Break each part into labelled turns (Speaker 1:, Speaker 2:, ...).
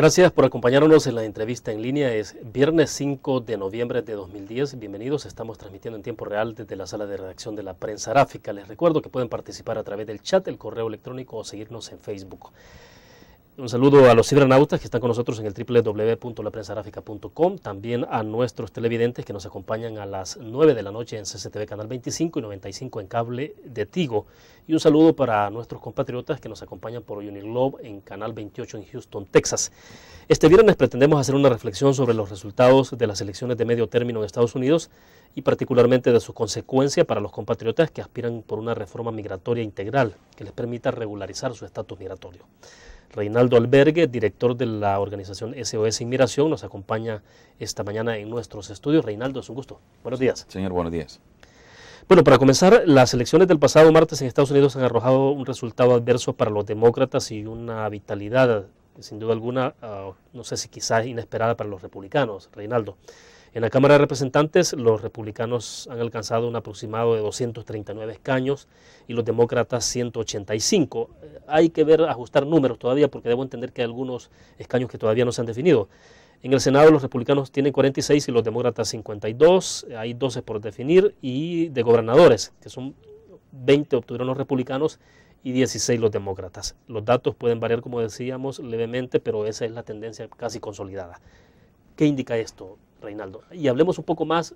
Speaker 1: Gracias por acompañarnos en la entrevista en línea. Es viernes 5 de noviembre de 2010. Bienvenidos. Estamos transmitiendo en tiempo real desde la sala de redacción de la prensa gráfica. Les recuerdo que pueden participar a través del chat, el correo electrónico o seguirnos en Facebook. Un saludo a los cibernautas que están con nosotros en el www.laprensagráfica.com, también a nuestros televidentes que nos acompañan a las 9 de la noche en CCTV Canal 25 y 95 en cable de Tigo. Y un saludo para nuestros compatriotas que nos acompañan por Uniglobe en Canal 28 en Houston, Texas. Este viernes pretendemos hacer una reflexión sobre los resultados de las elecciones de medio término en Estados Unidos y particularmente de su consecuencia para los compatriotas que aspiran por una reforma migratoria integral que les permita regularizar su estatus migratorio. Reinaldo Albergue, director de la organización SOS Inmigración, nos acompaña esta mañana en nuestros estudios. Reinaldo, es un gusto. Buenos días.
Speaker 2: Señor, buenos días.
Speaker 1: Bueno, para comenzar, las elecciones del pasado martes en Estados Unidos han arrojado un resultado adverso para los demócratas y una vitalidad, sin duda alguna, ah, no sé si quizás inesperada para los republicanos. Reinaldo, en la Cámara de Representantes, los republicanos han alcanzado un aproximado de 239 escaños y los demócratas 185. Eh, hay que ver, ajustar números todavía porque debo entender que hay algunos escaños que todavía no se han definido. En el Senado los republicanos tienen 46 y los demócratas 52, eh, hay 12 por definir y de gobernadores, que son 20 obtuvieron los republicanos y 16 los demócratas. Los datos pueden variar, como decíamos, levemente, pero esa es la tendencia casi consolidada. ¿Qué indica esto? Reinaldo. Y hablemos un poco más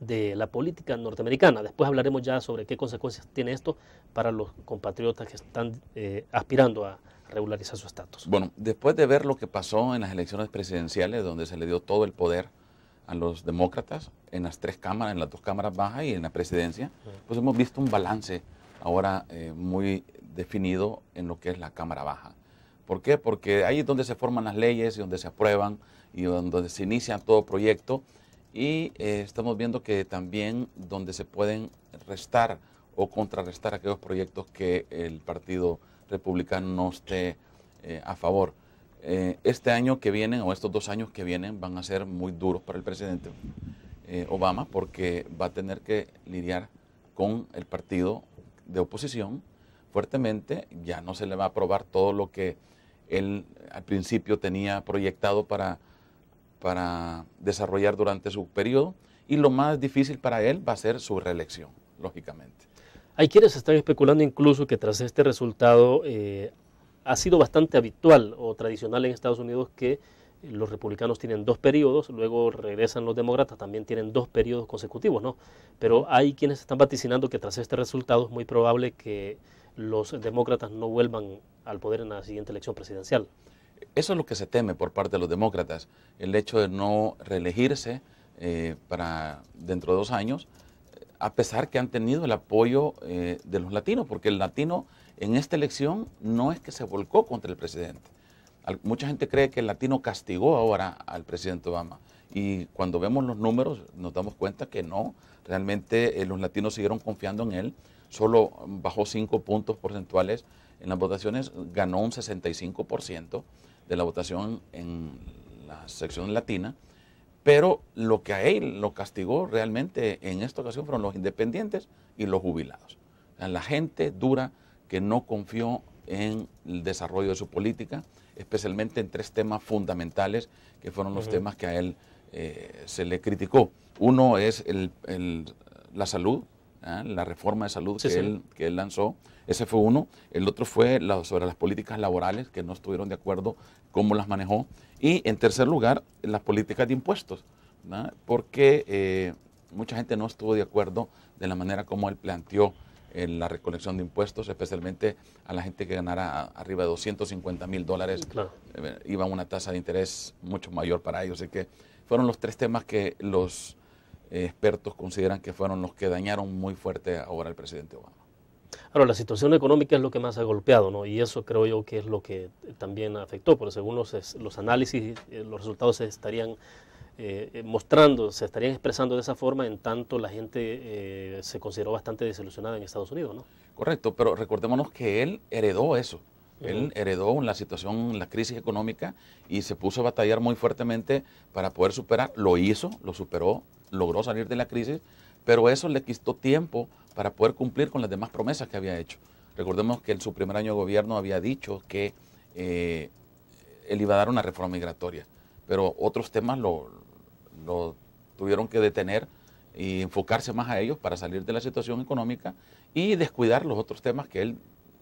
Speaker 1: de la política norteamericana. Después hablaremos ya sobre qué consecuencias tiene esto para los compatriotas que están eh, aspirando a regularizar su estatus.
Speaker 2: Bueno, después de ver lo que pasó en las elecciones presidenciales, donde se le dio todo el poder a los demócratas en las tres cámaras, en las dos cámaras bajas y en la presidencia, pues hemos visto un balance ahora eh, muy definido en lo que es la cámara baja. ¿Por qué? Porque ahí es donde se forman las leyes y donde se aprueban y donde se inicia todo proyecto. Y eh, estamos viendo que también donde se pueden restar o contrarrestar aquellos proyectos que el Partido Republicano no esté eh, a favor. Eh, este año que viene o estos dos años que vienen van a ser muy duros para el presidente Obama porque va a tener que lidiar con el partido de oposición fuertemente. Ya no se le va a aprobar todo lo que él al principio tenía proyectado para para desarrollar durante su periodo y lo más difícil para él va a ser su reelección, lógicamente.
Speaker 1: Hay quienes están especulando incluso que tras este resultado eh, ha sido bastante habitual o tradicional en Estados Unidos que los republicanos tienen dos periodos, luego regresan los demócratas, también tienen dos periodos consecutivos, ¿no? Pero hay quienes están vaticinando que tras este resultado es muy probable que los demócratas no vuelvan al poder en la siguiente elección presidencial.
Speaker 2: Eso es lo que se teme por parte de los demócratas, el hecho de no reelegirse eh, para dentro de dos años, eh, a pesar que han tenido el apoyo eh, de los latinos, porque el latino en esta elección no es que se volcó contra el presidente. mucha gente cree que el latino castigó ahora al presidente Obama y cuando vemos los números nos damos cuenta que no, realmente los latinos siguieron confiando en él, solo bajó cinco puntos porcentuales en las votaciones, ganó un 65% de la votación en la sección latina, pero lo que a él lo castigó realmente en esta ocasión fueron los independientes y los jubilados. la gente dura que no confió en el desarrollo de su política, especialmente en tres temas fundamentales que fueron los temas que a él eh, se le criticó. Uno es la salud, ¿ah? la reforma de salud que, que él lanzó ese fue uno. El otro fue sobre las políticas laborales, que no estuvieron de acuerdo cómo las manejó. Y en tercer lugar, las políticas de impuestos, porque eh, mucha gente no estuvo de acuerdo de la manera como él planteó eh, la recolección de impuestos, especialmente a la gente que ganara arriba de 250 mil dólares, eh, iba una tasa de interés mucho mayor para ellos. Así que fueron los tres temas que los expertos consideran que fueron los que dañaron muy fuerte ahora el presidente Obama.
Speaker 1: Ahora, la situación económica es lo que más ha golpeado, ¿no? Y eso creo yo que es lo que también afectó, porque según los, análisis, eh, los resultados se estarían eh, eh, mostrando, se estarían expresando de esa forma, en tanto la gente se consideró bastante desilusionada en Estados Unidos, ¿no?
Speaker 2: Correcto, pero recordémonos que él heredó eso. Él heredó la situación, la crisis económica y se puso a batallar muy fuertemente para poder superar. Lo hizo, lo superó, logró salir de la crisis, pero eso le quitó tiempo para poder cumplir con las demás promesas que había hecho. Recordemos que en su primer año de gobierno había dicho que eh, él iba a dar una reforma migratoria, pero otros temas lo tuvieron que detener y enfocarse más a ellos para salir de la situación económica y descuidar los otros temas que él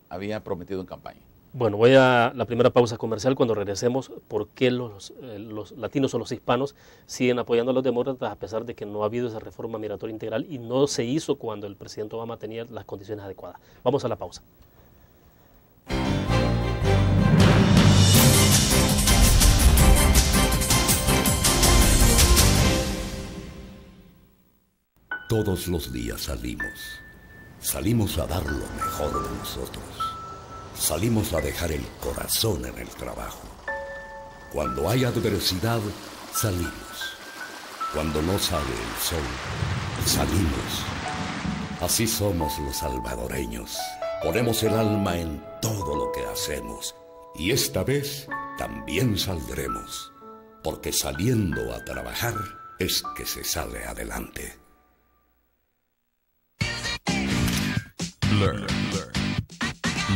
Speaker 2: había prometido en campaña. Bueno, voy a la primera pausa comercial cuando regresemos. ¿Por qué
Speaker 1: los, eh, latinos o los hispanos siguen apoyando a los demócratas a pesar de que no ha habido esa reforma migratoria integral y no se hizo cuando el presidente Obama tenía las condiciones adecuadas? Vamos a la pausa.
Speaker 3: Todos los días salimos. Salimos a dar lo mejor de nosotros salimos a dejar el corazón en el trabajo. Cuando hay adversidad, salimos. Cuando no sale el sol, salimos. Así somos los salvadoreños. Ponemos el alma en todo lo que hacemos. Y esta vez también saldremos. Porque saliendo a trabajar es que se sale adelante.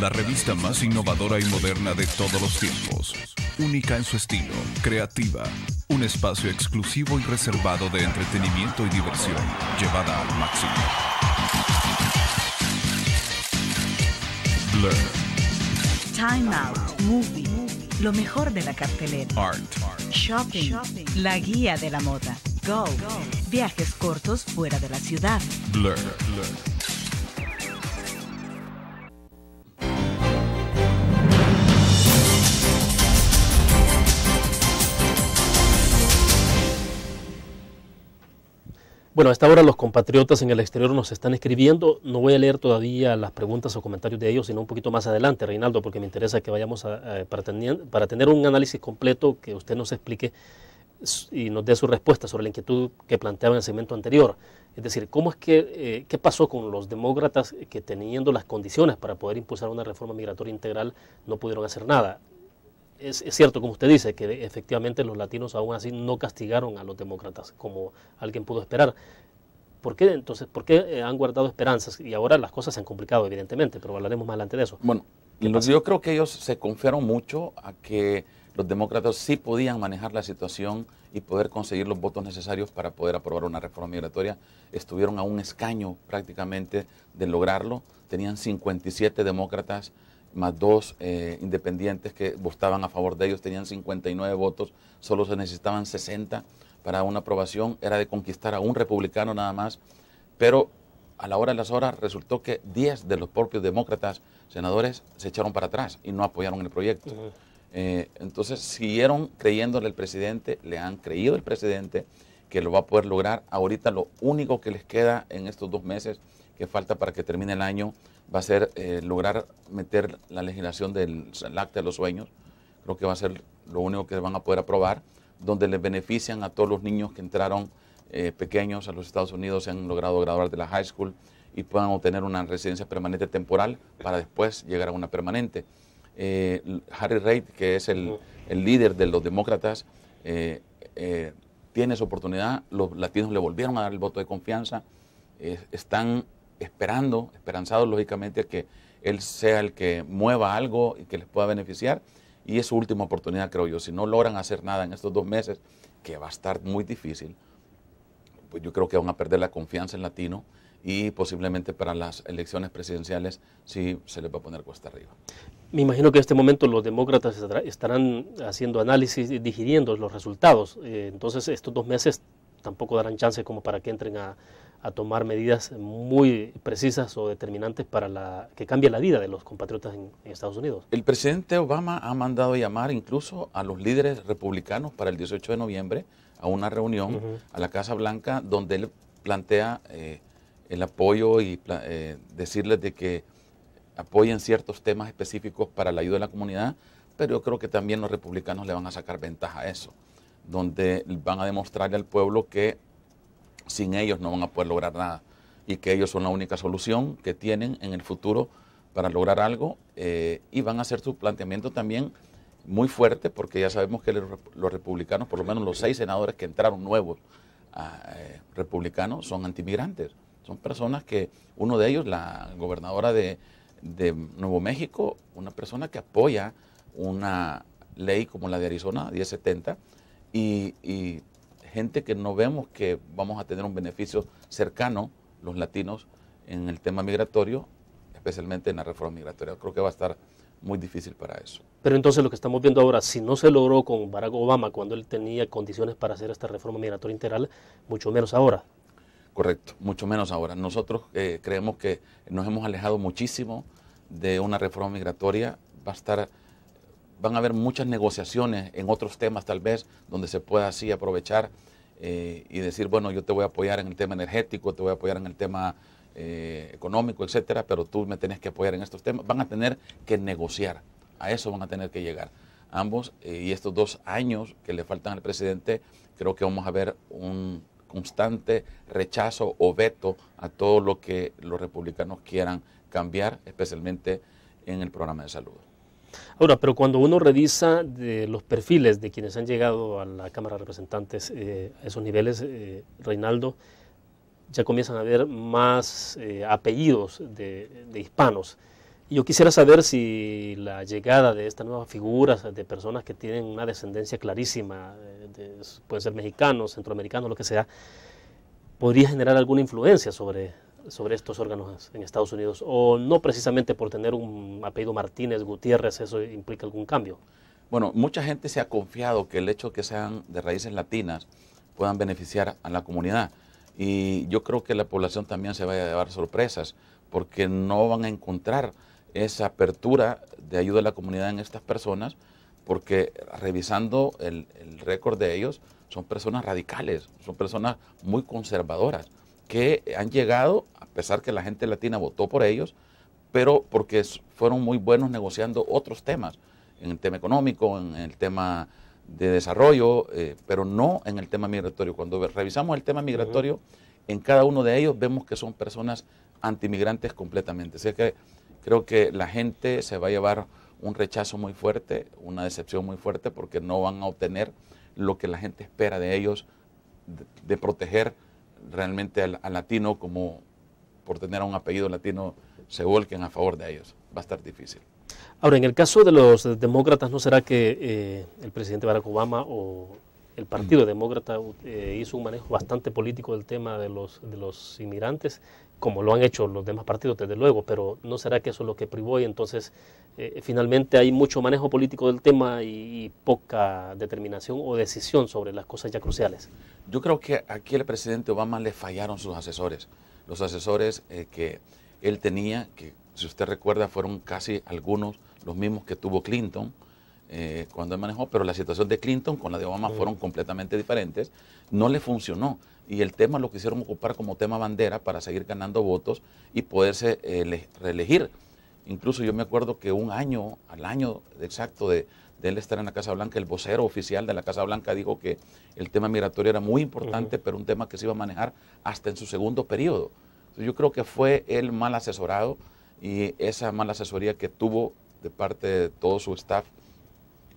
Speaker 4: La revista más innovadora y moderna de todos los tiempos. Única en su estilo, creativa. Un espacio exclusivo y reservado de entretenimiento y diversión, llevada al máximo. Blur. Time Out. Movie. Lo mejor de la cartelera. Art. Shopping. La guía de la moda. Go. Go. Viajes cortos fuera de la ciudad. Blur. Blur.
Speaker 1: Bueno, a esta hora los compatriotas en el exterior nos están escribiendo. No voy a leer todavía las preguntas o comentarios de ellos, sino un poquito más adelante, Reinaldo, porque me interesa que vayamos a, para, tener, un análisis completo que usted nos explique y nos dé su respuesta sobre la inquietud que planteaba en el segmento anterior. Es decir, ¿cómo es que, eh, qué pasó con los demócratas que teniendo las condiciones para poder impulsar una reforma migratoria integral no pudieron hacer nada? es, cierto, como usted dice, que efectivamente los latinos aún así no castigaron a los demócratas, como alguien pudo esperar. ¿Por qué entonces, por qué eh, han guardado esperanzas? Y ahora las cosas se han complicado, evidentemente, pero hablaremos más adelante de
Speaker 2: eso. Bueno, yo creo que ellos se confiaron mucho a que los demócratas sí podían manejar la situación y poder conseguir los votos necesarios para poder aprobar una reforma migratoria. Estuvieron a un escaño prácticamente de lograrlo. Tenían 57 demócratas más dos eh, independientes que votaban a favor de ellos, tenían 59 votos, solo se necesitaban 60 para una aprobación, era de conquistar a un republicano nada más, pero a la hora de las horas resultó que 10 de los propios demócratas senadores se echaron para atrás y no apoyaron el proyecto. Eh, entonces siguieron creyéndole al presidente, le han creído el presidente que lo va a poder lograr. Ahorita lo único que les queda en estos dos meses que falta para que termine el año va a ser eh, lograr meter la legislación del acta de los sueños. Creo que va a ser lo único que van a poder aprobar, donde les benefician a todos los niños que entraron eh, pequeños a los Estados Unidos, se han logrado graduar de la high school y puedan obtener una residencia permanente temporal para después llegar a una permanente. Eh, Harry Reid, que es el, el, líder de los demócratas, tiene esa oportunidad, los latinos le volvieron a dar el voto de confianza, están esperando, esperanzado lógicamente que Él sea el que mueva algo y que les pueda beneficiar. Y es su última oportunidad, creo yo. Si no logran hacer nada en estos dos meses, que va a estar muy difícil, pues yo creo que van a perder la confianza en latino y posiblemente para las elecciones presidenciales sí se les va a poner cuesta arriba.
Speaker 1: Me imagino que en este momento los demócratas estarán haciendo análisis y digiriendo los resultados. Eh, entonces estos dos meses tampoco darán chance como para que entren a, a tomar medidas muy precisas o determinantes para la, que cambie la vida de los compatriotas en, Estados Unidos.
Speaker 2: El presidente Obama ha mandado llamar incluso a los líderes republicanos para el 18 de noviembre a una reunión a la Casa Blanca donde él plantea eh, el apoyo y eh, decirles de que apoyen ciertos temas específicos para la ayuda de la comunidad, pero yo creo que también los republicanos le van a sacar ventaja a eso, donde van a demostrarle al pueblo que sin ellos no van a poder lograr nada y que ellos son la única solución que tienen en el futuro para lograr algo eh, y van a hacer su planteamiento también muy fuerte porque ya sabemos que los republicanos, por lo menos los seis senadores que entraron nuevos ah, eh, republicanos, son antimigrantes. Son personas que, uno de ellos, la gobernadora de, Nuevo México, una persona que apoya una ley como la de Arizona, 1070, y gente que no vemos que vamos a tener un beneficio cercano, los latinos, en el tema migratorio, especialmente en la reforma migratoria. Creo que va a estar muy difícil para eso.
Speaker 1: Pero entonces lo que estamos viendo ahora, si no se logró con Barack Obama cuando él tenía condiciones para hacer esta reforma migratoria integral, mucho menos
Speaker 2: ahora. Correcto, mucho menos ahora. Nosotros eh, creemos que nos hemos alejado muchísimo de una reforma migratoria. Va a estar van a haber muchas negociaciones en otros temas tal vez donde se pueda así aprovechar eh, y decir, bueno, yo te voy a apoyar en el tema energético, te voy a apoyar en el tema eh, económico, etcétera, pero tú me tenés que apoyar en estos temas. Van a tener que negociar, a eso van a tener que llegar ambos eh, y estos dos años que le faltan al presidente, creo que vamos a ver un constante rechazo o veto a todo lo que los republicanos quieran cambiar, especialmente en el programa de salud.
Speaker 1: Ahora, pero cuando uno revisa los perfiles de quienes han llegado a la Cámara de Representantes eh, a esos niveles, eh, Reinaldo, ya comienzan a ver más eh, apellidos de, hispanos. yo quisiera saber si la llegada de estas nuevas figuras, de personas que tienen una descendencia clarísima, pueden ser mexicanos, centroamericanos, lo que sea, podría generar alguna influencia sobre, sobre estos órganos en Estados Unidos? ¿O no precisamente por tener un apellido Martínez, Gutiérrez, eso implica algún cambio?
Speaker 2: Bueno, mucha gente se ha confiado que el hecho de que sean de raíces latinas puedan beneficiar a la comunidad. Y yo creo que la población también se va a llevar sorpresas porque no van a encontrar esa apertura de ayuda a la comunidad en estas personas porque revisando el, el récord de ellos son personas radicales, son personas muy conservadoras que han llegado, a pesar que la gente latina votó por ellos, pero porque fueron muy buenos negociando otros temas, en el tema económico, en el tema de desarrollo, eh, pero no en el tema migratorio. Cuando revisamos el tema migratorio, en cada uno de ellos vemos que son personas antimigrantes completamente. Así que creo que la gente se va a llevar un rechazo muy fuerte, una decepción muy fuerte, porque no van a obtener lo que la gente espera de ellos de proteger realmente al, latino como por tener un apellido latino se volquen a favor de ellos. Va a estar difícil.
Speaker 1: Ahora, en el caso de los demócratas, ¿no será que eh, el presidente Barack Obama o el Partido Demócrata eh, hizo un manejo bastante político del tema de los, de los inmigrantes como lo han hecho los demás partidos, desde luego, pero ¿no será que eso es lo que privó y entonces eh, finalmente hay mucho manejo político del tema y, poca determinación
Speaker 2: o decisión sobre las cosas ya cruciales? Yo creo que aquí el presidente Obama le fallaron sus asesores, los asesores eh, que él tenía, que si usted recuerda fueron casi algunos los mismos que tuvo Clinton, eh, cuando él manejó, pero la situación de Clinton con la de Obama fueron completamente diferentes, no le funcionó. Y el tema lo quisieron ocupar como tema bandera para seguir ganando votos y poderse eh, reelegir. Incluso yo me acuerdo que un año, al año exacto de, él estar en la Casa Blanca, el vocero oficial de la Casa Blanca dijo que el tema migratorio era muy importante, pero un tema que se iba a manejar hasta en su segundo periodo. yo creo que fue él mal asesorado y esa mala asesoría que tuvo de parte de todo su staff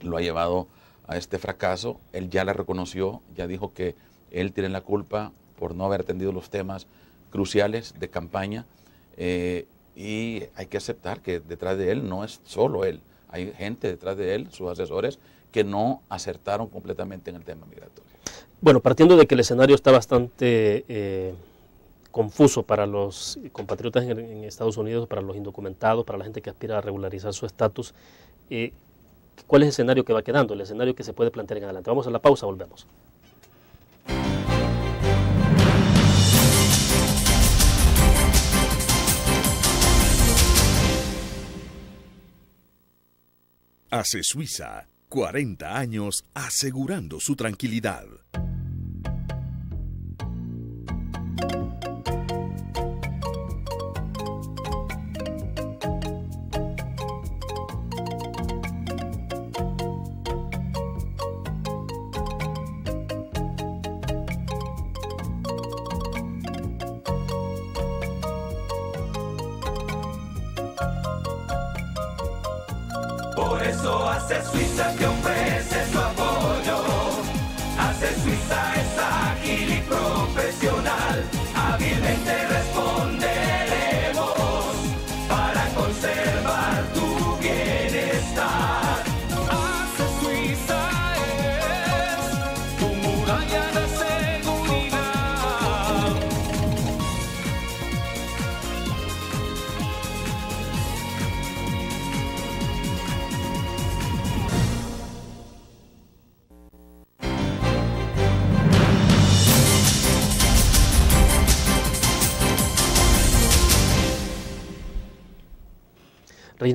Speaker 2: lo ha llevado a este fracaso. Él ya la reconoció, ya dijo que él tiene la culpa por no haber atendido los temas cruciales de campaña eh, y hay que aceptar que detrás de él no es solo él, hay gente detrás de él, sus asesores, que no acertaron completamente en el tema migratorio.
Speaker 1: Bueno, partiendo de que el escenario está bastante eh, confuso para los compatriotas en, Estados Unidos, para los indocumentados, para la gente que aspira a regularizar su estatus, eh, cuál es el escenario que va quedando, el escenario que se puede plantear en adelante. Vamos a la pausa, volvemos.
Speaker 5: Hace Suiza, 40 años asegurando su tranquilidad.
Speaker 4: pessoa ser suíça que eu é prezo.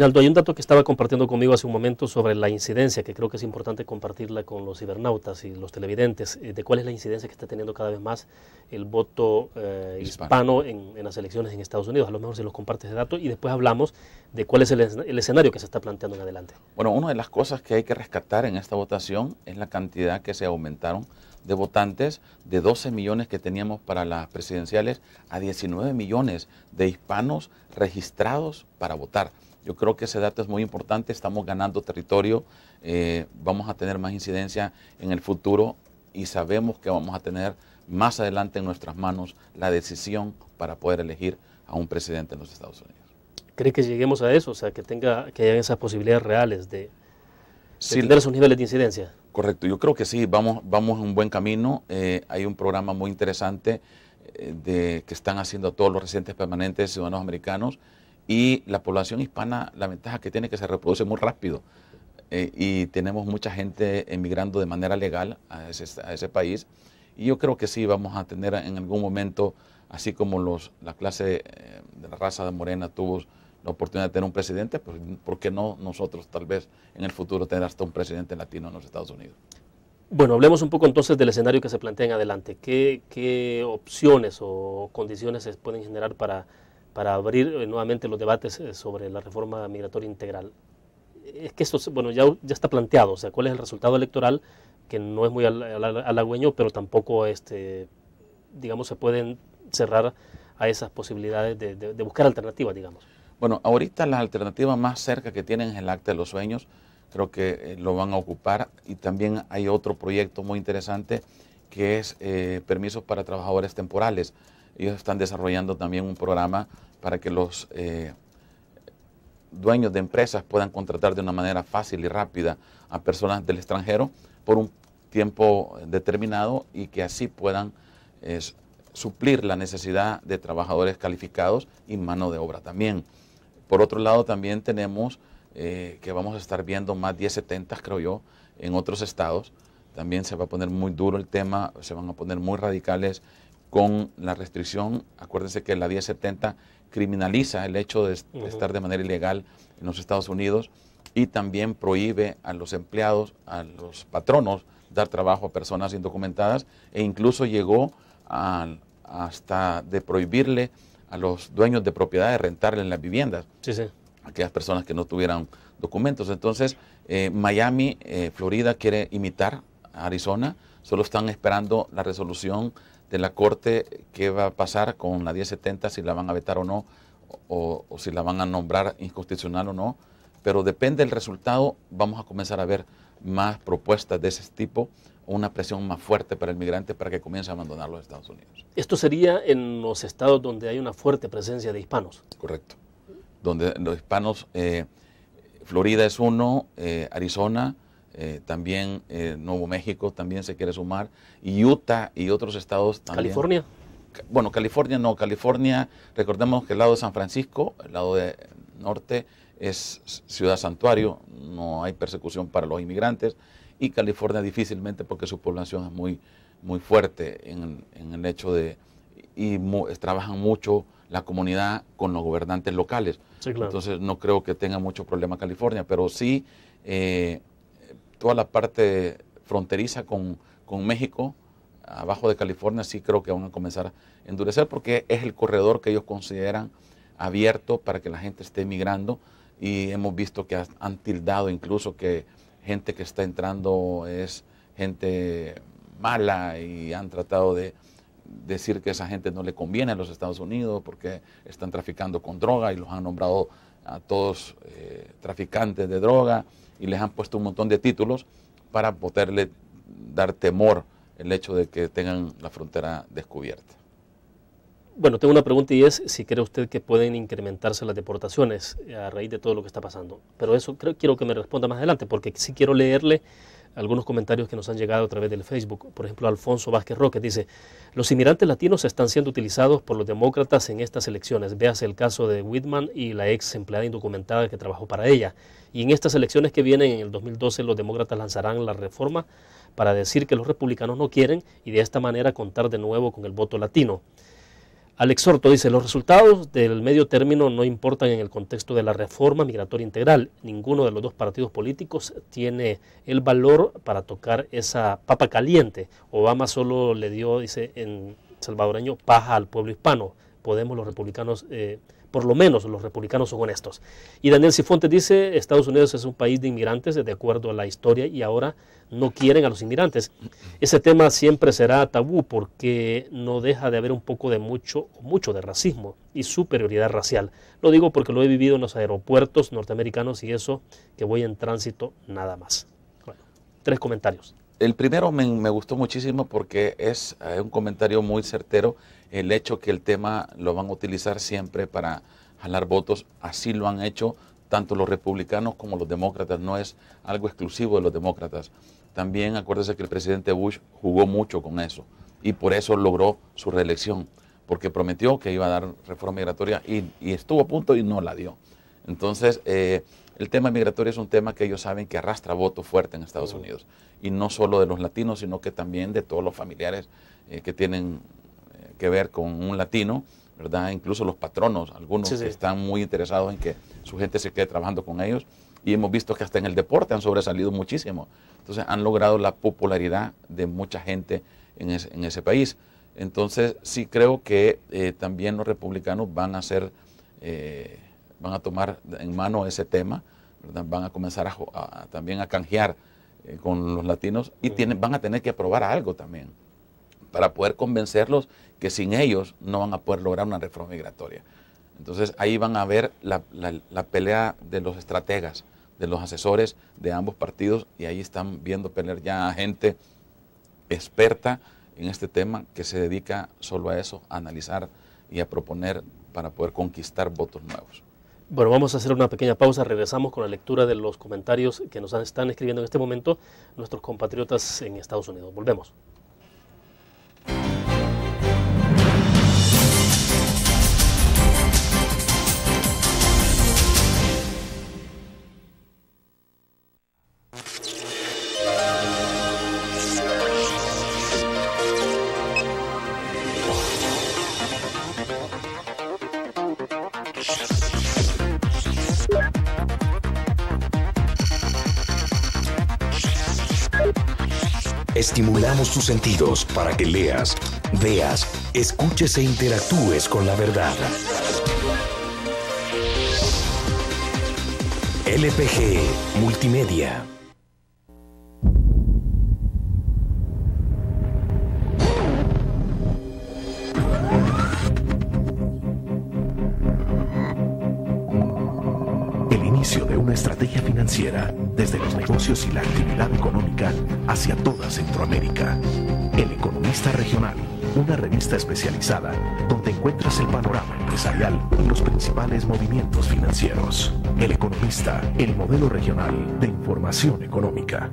Speaker 1: hay un dato que estaba compartiendo conmigo hace un momento sobre la incidencia, que creo que es importante compartirla con los cibernautas y los televidentes, eh, de cuál es la incidencia que está teniendo cada vez más el voto eh, hispano, en, las elecciones en Estados Unidos. A lo mejor si los compartes de dato y después hablamos de cuál es el escenario que se está planteando en adelante.
Speaker 2: Bueno, una de las cosas que hay que rescatar en esta votación es la cantidad que se aumentaron de votantes de 12 millones que teníamos para las presidenciales a 19 millones de hispanos registrados para votar. Yo creo que ese dato es muy importante, estamos ganando territorio, eh, vamos a tener más incidencia en el futuro y sabemos que vamos a tener más adelante en nuestras manos la decisión para poder elegir a un presidente de los Estados Unidos.
Speaker 1: ¿Cree que lleguemos a eso? O sea, que, tenga, que haya esas posibilidades reales de, sí, tener esos niveles de incidencia.
Speaker 2: Correcto, yo creo que sí, vamos, vamos en un buen camino. Eh, hay un programa muy interesante eh, de, que están haciendo todos los residentes permanentes ciudadanos americanos y la población hispana, la ventaja que tiene es que se reproduce muy rápido. Eh, y tenemos mucha gente emigrando de manera legal a ese, país. Y yo creo que sí vamos a tener en algún momento, así como los, la clase eh, de la raza de morena tuvo la oportunidad de tener un presidente, pues, ¿por qué no nosotros tal vez en el futuro tener hasta un presidente latino en los Estados Unidos?
Speaker 1: Bueno, hablemos un poco entonces del escenario que se plantea en adelante. ¿Qué, qué opciones o condiciones se pueden generar para para abrir eh, nuevamente los debates eh, sobre la reforma migratoria integral. Es que esto, bueno, ya, está planteado, o sea, cuál es el resultado electoral, que no es muy halagüeño, pero tampoco, este, digamos, se pueden cerrar a esas posibilidades de, buscar alternativas, digamos.
Speaker 2: Bueno, ahorita la alternativa más cerca que tienen es el Acta de los Sueños, creo que eh, lo van a ocupar, y también hay otro proyecto muy interesante que es permisos para trabajadores temporales. Ellos están desarrollando también un programa para que los eh, dueños de empresas puedan contratar de una manera fácil y rápida a personas del extranjero por un tiempo determinado y que así puedan eh, suplir la necesidad de trabajadores calificados y mano de obra también. Por otro lado, también tenemos eh, que vamos a estar viendo más 1070, creo yo, en otros estados. También se va a poner muy duro el tema, se van a poner muy radicales con la restricción. Acuérdense que la 1070 criminaliza el hecho de, estar de manera ilegal en los Estados Unidos y también prohíbe a los empleados, a los patronos, dar trabajo a personas indocumentadas e incluso llegó a, hasta de prohibirle a los dueños de propiedades en las viviendas a aquellas personas que no tuvieran documentos. Entonces, eh, Miami, eh, Florida quiere imitar a Arizona, solo están esperando la resolución de la Corte qué va a pasar con la 1070, si la van a vetar o no, o, si la van a nombrar inconstitucional o no. Pero depende del resultado, vamos a comenzar a ver más propuestas de ese tipo, una presión más fuerte para el migrante para que comience a abandonar los Estados Unidos.
Speaker 1: Esto sería en los estados donde hay una fuerte presencia de hispanos.
Speaker 2: Correcto. Donde los hispanos, eh, Florida es uno, eh, Arizona, eh, también eh, Nuevo México también se quiere sumar, y Utah y otros estados también. ¿California? Bueno, California no, California, recordemos que el lado de San Francisco, el lado de norte, es ciudad santuario, no hay persecución para los inmigrantes, y California difícilmente porque su población es muy, muy fuerte en, el hecho de, y trabajan mucho la comunidad con los gobernantes locales. Entonces no creo que tenga mucho problema California, pero sí... Eh, toda la parte fronteriza con, México, abajo de California, sí creo que van a comenzar a endurecer porque es el corredor que ellos consideran abierto para que la gente esté migrando y hemos visto que han tildado incluso que gente que está entrando es gente mala y han tratado de decir que esa gente no le conviene a los Estados Unidos porque están traficando con droga y los han nombrado a todos eh, traficantes de droga y les han puesto un montón de títulos para poderle dar temor el hecho de que tengan la frontera descubierta.
Speaker 1: Bueno, tengo una pregunta y es si cree usted que pueden incrementarse las deportaciones a raíz de todo lo que está pasando. Pero eso quiero que me responda más adelante, porque sí quiero leerle algunos comentarios que nos han llegado a través del Facebook. Por ejemplo, Alfonso Vázquez Roque dice, los inmigrantes latinos están siendo utilizados por los demócratas en estas elecciones. Véase el caso de Whitman y la ex empleada indocumentada que trabajó para ella. Y en estas elecciones que vienen en el 2012, los demócratas lanzarán la reforma para decir que los republicanos no quieren y de esta manera contar de nuevo con el voto latino. Al exhorto dice, los resultados del medio término no importan en el contexto de la reforma migratoria integral. Ninguno de los dos partidos políticos tiene el valor para tocar esa papa caliente. Obama solo le dio, dice, en salvadoreño, paja al pueblo hispano. Podemos los republicanos... Eh, por lo menos los republicanos son honestos. Y Daniel Cifuentes dice, Estados Unidos es un país de inmigrantes de acuerdo a la historia y ahora no quieren a los inmigrantes. Ese tema siempre será tabú porque no deja de haber un poco de mucho mucho de racismo y superioridad racial. Lo digo porque lo he vivido en los aeropuertos norteamericanos y eso que voy en tránsito nada más. Bueno, tres comentarios
Speaker 2: el primero me, gustó muchísimo porque es eh, un comentario muy certero el hecho que el tema lo van a utilizar siempre para jalar votos. Así lo han hecho tanto los republicanos como los demócratas. No es algo exclusivo de los demócratas. También acuérdese que el presidente Bush jugó mucho con eso y por eso logró su reelección, porque prometió que iba a dar reforma migratoria y, estuvo a punto y no la dio. Entonces, eh, el tema migratorio es un tema que ellos saben que arrastra voto fuerte en Estados Unidos y no solo de los latinos, sino que también de todos los familiares eh, que tienen eh, que ver con un latino, ¿verdad? Incluso los patronos, algunos están muy interesados en que su gente se quede trabajando con ellos y hemos visto que hasta en el deporte han sobresalido muchísimo. Entonces han logrado la popularidad de mucha gente en, ese país. Entonces sí creo que eh, también los republicanos van a ser, van a tomar en mano ese tema, van a comenzar también a canjear eh, con los latinos y tienen, van a tener que aprobar algo también para poder convencerlos que sin ellos no van a poder lograr una reforma migratoria. Entonces ahí van a ver la, la pelea de los estrategas, de los asesores de ambos partidos y ahí están viendo pelear ya gente experta en este tema que se dedica solo a eso, a analizar y a proponer para poder conquistar votos nuevos.
Speaker 1: Bueno, vamos a hacer una pequeña pausa, regresamos con la lectura de los comentarios que nos están escribiendo en este momento nuestros compatriotas en Estados Unidos. Volvemos.
Speaker 3: sentidos para que leas, veas, escuches e interactúes con la verdad. LPG Multimedia.
Speaker 5: hacia toda Centroamérica. El Economista Regional, una revista especializada donde encuentras el panorama empresarial y los principales movimientos financieros. El Economista, el modelo regional de información económica.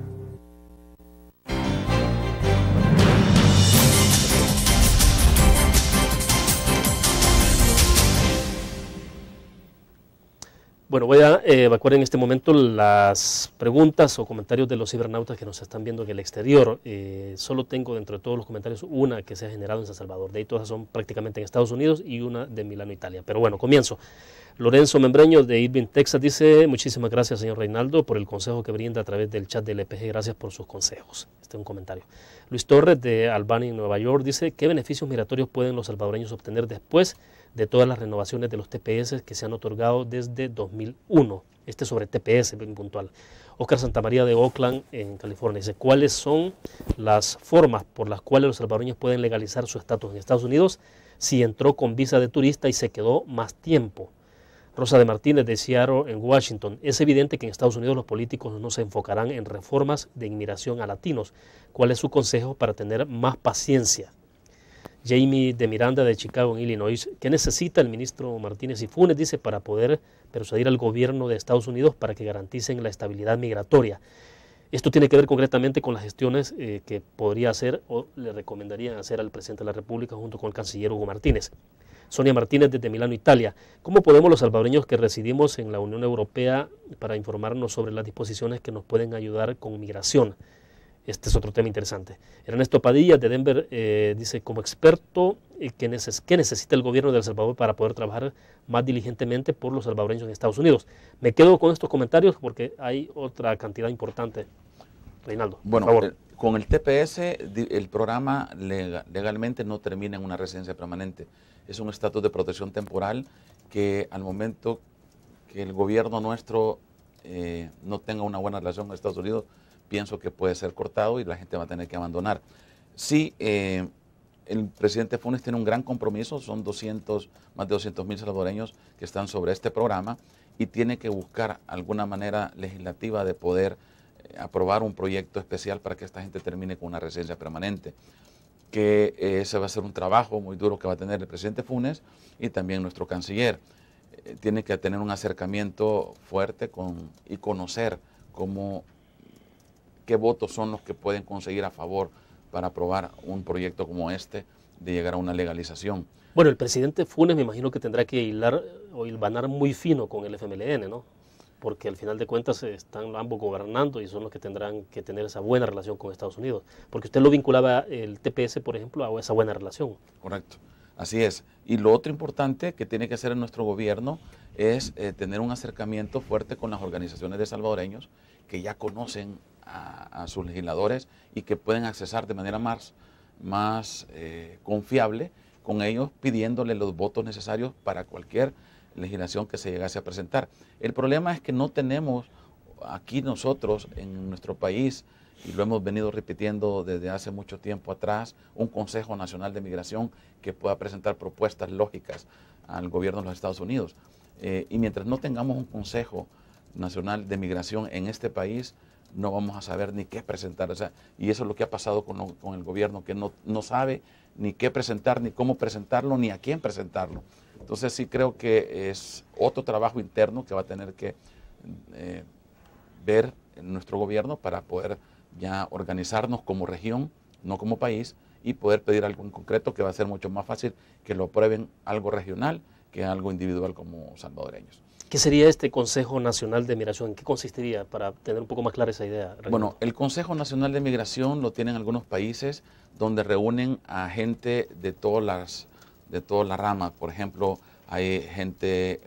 Speaker 1: Bueno, voy a eh, evacuar en este momento las preguntas o comentarios de los cibernautas que nos están viendo en el exterior. Eh, solo tengo dentro de todos los comentarios una que se ha generado en San Salvador. De ahí todas son prácticamente en Estados Unidos y una de Milano, Italia. Pero bueno, comienzo. Lorenzo Membreño de Irving, Texas dice, muchísimas gracias, señor Reinaldo, por el consejo que brinda a través del chat del EPG. Gracias por sus consejos. Este es un comentario. Luis Torres de Albany, Nueva York, dice, ¿qué beneficios migratorios pueden los salvadoreños obtener después de todas las renovaciones de los TPS que se han otorgado desde 2001. Este sobre TPS, bien puntual. Oscar Santamaría de Oakland, en California, dice, ¿cuáles son las formas por las cuales los salvadoreños pueden legalizar su estatus en Estados Unidos si entró con visa de turista y se quedó más tiempo? Rosa de Martínez de Seattle en Washington. Es evidente que en Estados Unidos los políticos no se enfocarán en reformas de inmigración a latinos. ¿Cuál es su consejo para tener más paciencia? Jamie de Miranda de Chicago, en Illinois. ¿Qué necesita el ministro Martínez y Funes, dice, para poder persuadir al gobierno de Estados Unidos para que garanticen la estabilidad migratoria? Esto tiene que ver concretamente con las gestiones eh, que podría hacer o le recomendarían hacer al presidente de la República junto con el canciller Hugo Martínez. Sonia Martínez desde Milano, Italia. ¿Cómo podemos los salvadoreños que residimos en la Unión Europea para informarnos sobre las disposiciones que nos pueden ayudar con migración? Este es otro tema interesante. Ernesto Padilla de Denver eh, dice, como experto, eh, que ¿qué necesita el gobierno de El Salvador para poder trabajar más diligentemente por los salvadoreños en Estados Unidos? Me quedo con estos comentarios porque hay otra cantidad importante. Reinaldo, bueno, por favor.
Speaker 2: con el TPS, el programa legalmente no termina en una residencia permanente. Es un estatus de protección temporal que al momento que el gobierno nuestro eh, no tenga una buena relación con Estados Unidos, pienso que puede ser cortado y la gente va a tener que abandonar. Sí, eh, el presidente Funes tiene un gran compromiso, son 200, más de 200 mil salvadoreños que están sobre este programa y tiene que buscar alguna manera legislativa de poder eh, aprobar un proyecto especial para que esta gente termine con una residencia permanente que eh, ese va a ser un trabajo muy duro que va a tener el presidente Funes y también nuestro canciller. tiene que tener un acercamiento fuerte con, y conocer cómo qué votos son los que pueden conseguir a favor para aprobar un proyecto como este de llegar a una legalización.
Speaker 1: Bueno, el presidente Funes me imagino que tendrá que hilar o hilvanar muy fino con el FMLN, ¿no? Porque al final de cuentas eh, están ambos gobernando y son los que tendrán que tener esa buena relación con Estados Unidos. Porque usted lo
Speaker 2: vinculaba el TPS, por ejemplo, a esa buena relación. Correcto, así es. Y lo otro importante que tiene que hacer nuestro gobierno es eh, tener un acercamiento fuerte con las organizaciones de salvadoreños que ya conocen a, sus legisladores y que pueden accesar de manera más, más eh, confiable con ellos pidiéndole los votos necesarios para cualquier legislación que se llegase a presentar. El problema es que no tenemos aquí nosotros en nuestro país, y lo hemos venido repitiendo desde hace mucho tiempo atrás, un Consejo Nacional de Migración que pueda presentar propuestas lógicas al gobierno de los Estados Unidos. Eh, y mientras no tengamos un Consejo Nacional de Migración en este país, no vamos a saber ni qué presentar. y eso es lo que ha pasado con, el gobierno, que no, sabe ni qué presentar, ni cómo presentarlo, ni a quién presentarlo. Entonces sí creo que es otro trabajo interno que va a tener que eh, ver nuestro gobierno para poder ya organizarnos como región, no como país, y poder pedir algo en concreto que va a ser mucho más fácil que lo aprueben algo regional que algo individual como salvadoreños.
Speaker 1: ¿Qué sería este Consejo Nacional de Migración? ¿En qué consistiría para tener un poco más clara esa idea?
Speaker 2: Bueno, el Consejo Nacional de Migración lo tienen algunos países donde reúnen a gente de todas las de todas las ramas. Por ejemplo, hay gente,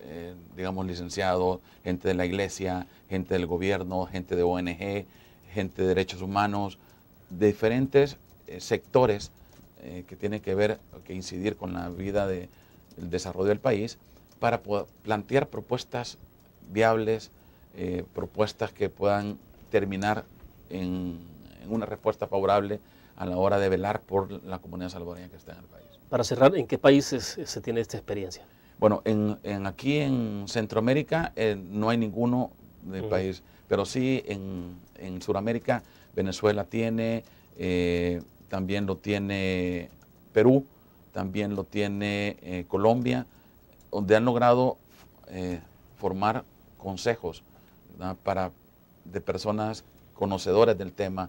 Speaker 2: eh, digamos, licenciado, gente de la iglesia, gente del gobierno, gente de ONG, gente de derechos humanos, diferentes eh, sectores eh, que tienen que ver, que incidir con la vida del desarrollo del país para plantear propuestas viables, eh, propuestas que puedan terminar en, una respuesta favorable a la hora de velar por la comunidad salvadoreña que está en el país. Para cerrar, ¿en qué países eh, se tiene esta experiencia? Bueno, en, aquí en Centroamérica eh, no hay ninguno de país, pero sí en, Sudamérica, Venezuela tiene, también lo tiene Perú, también lo tiene Colombia, donde han logrado eh, formar consejos para, de personas conocedoras del tema.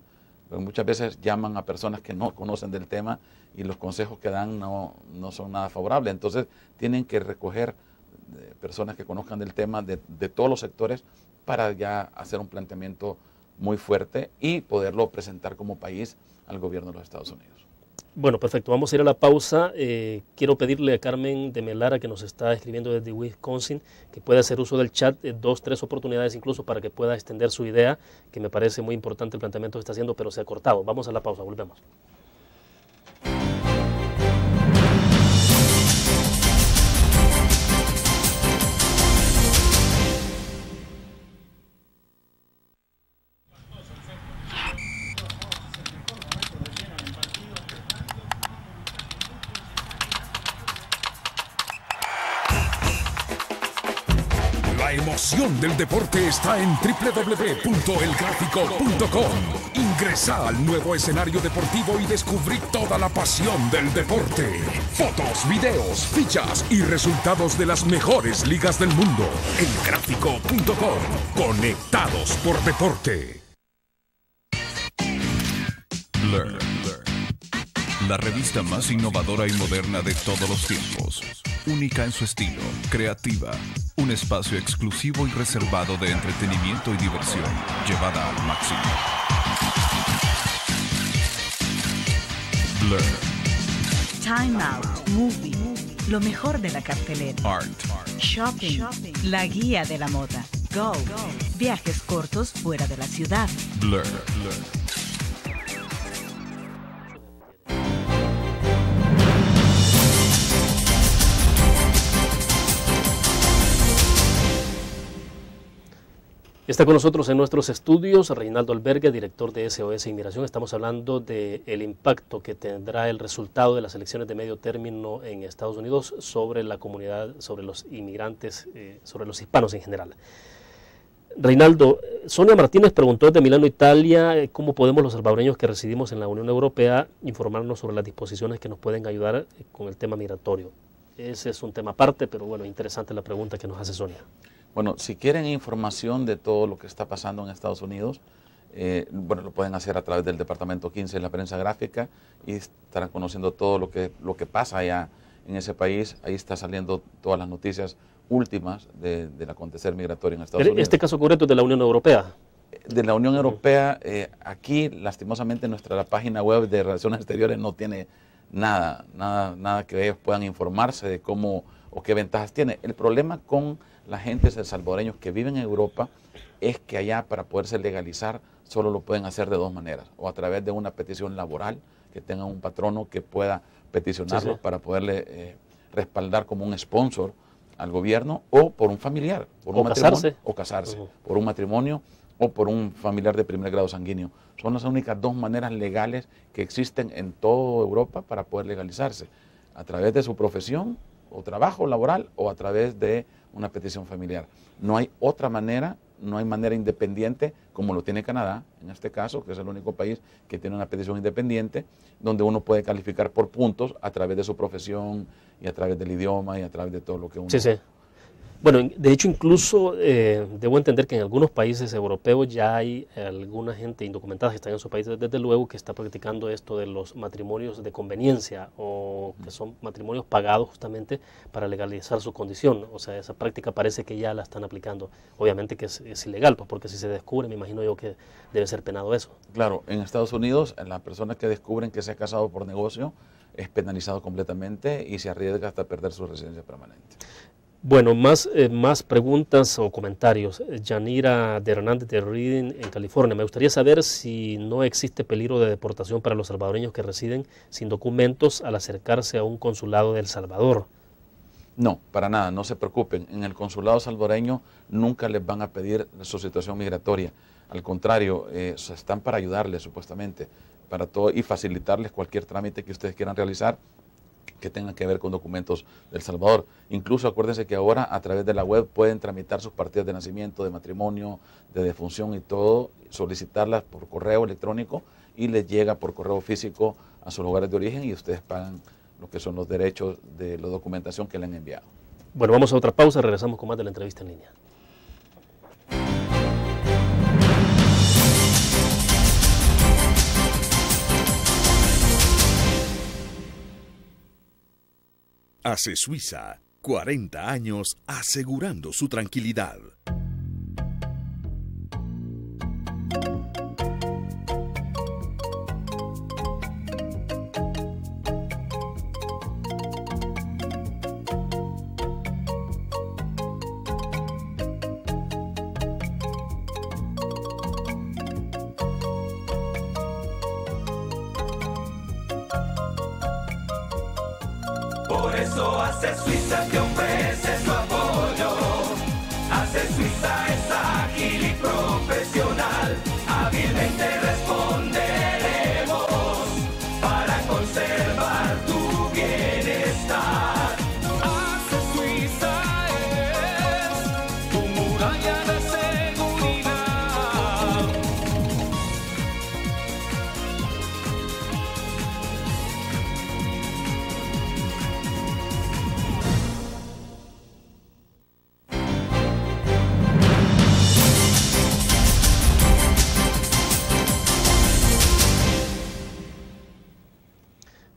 Speaker 2: Pero muchas veces llaman a personas que no conocen del tema y los consejos que dan no, son nada favorables. Entonces tienen que recoger eh, personas que conozcan del tema de todos los sectores para ya hacer un planteamiento muy fuerte y poderlo presentar como país al gobierno de los Estados Unidos.
Speaker 1: Bueno, perfecto. Vamos a ir a la pausa. Eh, quiero pedirle a Carmen de Melara, que nos está escribiendo desde Wisconsin, que pueda hacer uso del chat eh, dos, tres oportunidades incluso para que pueda extender su idea, que me parece muy importante el planteamiento que está haciendo, pero se ha cortado. Vamos a la pausa, volvemos.
Speaker 5: pasión del deporte está en www.elgráfico.com. Ingresa al nuevo escenario deportivo y descubrí toda la pasión del deporte. Fotos, videos, fichas y resultados de las mejores ligas del mundo. Elgráfico.com.
Speaker 4: Conectados
Speaker 5: por deporte.
Speaker 4: La revista más innovadora y moderna de todos los tiempos única en su estilo, creativa, un espacio exclusivo y reservado de entretenimiento y diversión, llevada al máximo. Blur. Time Out, Movie, lo mejor de la cartelera. Art. Shopping, la guía de la moda. Go, viajes cortos fuera de la ciudad. Blur. Blur.
Speaker 1: Está con nosotros en nuestros estudios Reinaldo Albergue, director de SOS Inmigración. Estamos hablando del impacto que tendrá el resultado de las elecciones de medio término en Estados Unidos sobre la comunidad, sobre los inmigrantes, eh, sobre los hispanos en general. Reinaldo, Sonia Martínez preguntó desde Milano, Italia, cómo podemos los salvadoreños que residimos en la Unión Europea informarnos sobre las disposiciones que nos pueden ayudar eh, con el tema migratorio. Ese es un tema aparte, pero bueno, interesante la pregunta que nos hace Sonia.
Speaker 2: Bueno, si quieren información de todo lo que está pasando en Estados Unidos, eh, bueno, lo pueden hacer a través del Departamento 15 de la Prensa Gráfica y estarán conociendo todo lo que, lo que pasa allá en ese país. Ahí está saliendo todas las noticias últimas del acontecer migratorio en Estados Unidos. Este caso concreto es de la Unión Europea. De la Unión Europea, eh, aquí lastimosamente nuestra página web de Relaciones Exteriores no tiene nada, nada, nada que ellos puedan informarse de cómo o qué ventajas tiene. El problema con la gente salvadoreños que viven en Europa es que allá para poderse legalizar solo lo pueden hacer de dos maneras, o a través de una petición laboral, que tengan un patrono que pueda peticionarlo para poderle eh, respaldar como un sponsor al gobierno, o por un familiar, por o casarse. o casarse, por un matrimonio o por un familiar de primer grado sanguíneo. Son las únicas dos maneras legales que existen en toda Europa para poder legalizarse, a través de su profesión o trabajo laboral o a través de una petición familiar. No hay otra manera, no hay manera independiente, como lo tiene Canadá, en este caso, que es el único país que tiene una petición independiente, donde uno puede calificar por puntos a través de su profesión y a través del idioma y a través de todo lo que uno, sí, sí.
Speaker 1: Bueno, de hecho incluso eh, debo entender que en algunos países europeos ya hay alguna gente indocumentada que está en su país, desde luego, que está practicando esto de los matrimonios de conveniencia o que son matrimonios pagados justamente para legalizar su condición. O sea, esa práctica parece que ya la están aplicando. Obviamente que
Speaker 2: es, ilegal, pues porque si se descubre, me imagino yo que debe ser penado eso. Claro, en Estados Unidos las personas que descubren que se ha casado por negocio es penalizado completamente y se arriesga hasta perder su residencia permanente.
Speaker 1: Bueno, más, eh, más preguntas o comentarios. Yanira de Hernández de Reading, en California. Me gustaría saber si no existe peligro de deportación para los salvadoreños que residen sin documentos al acercarse a un consulado del Salvador.
Speaker 2: No, para nada, no se preocupen. En el consulado salvadoreño nunca les van a pedir su situación migratoria. Al contrario, eh, están para ayudarles supuestamente para todo y facilitarles cualquier trámite que ustedes quieran realizar que tengan que ver con documentos del Salvador. Incluso acuérdense que ahora a través de la web pueden tramitar sus partidas de nacimiento, de matrimonio, de defunción y todo, solicitarlas por correo electrónico y les llega por correo físico a sus lugares de origen y ustedes pagan lo que son los derechos de la documentación que le han enviado.
Speaker 1: Bueno, vamos a otra pausa, regresamos con más de la entrevista en línea.
Speaker 5: Hace Suiza, 40 años asegurando su tranquilidad.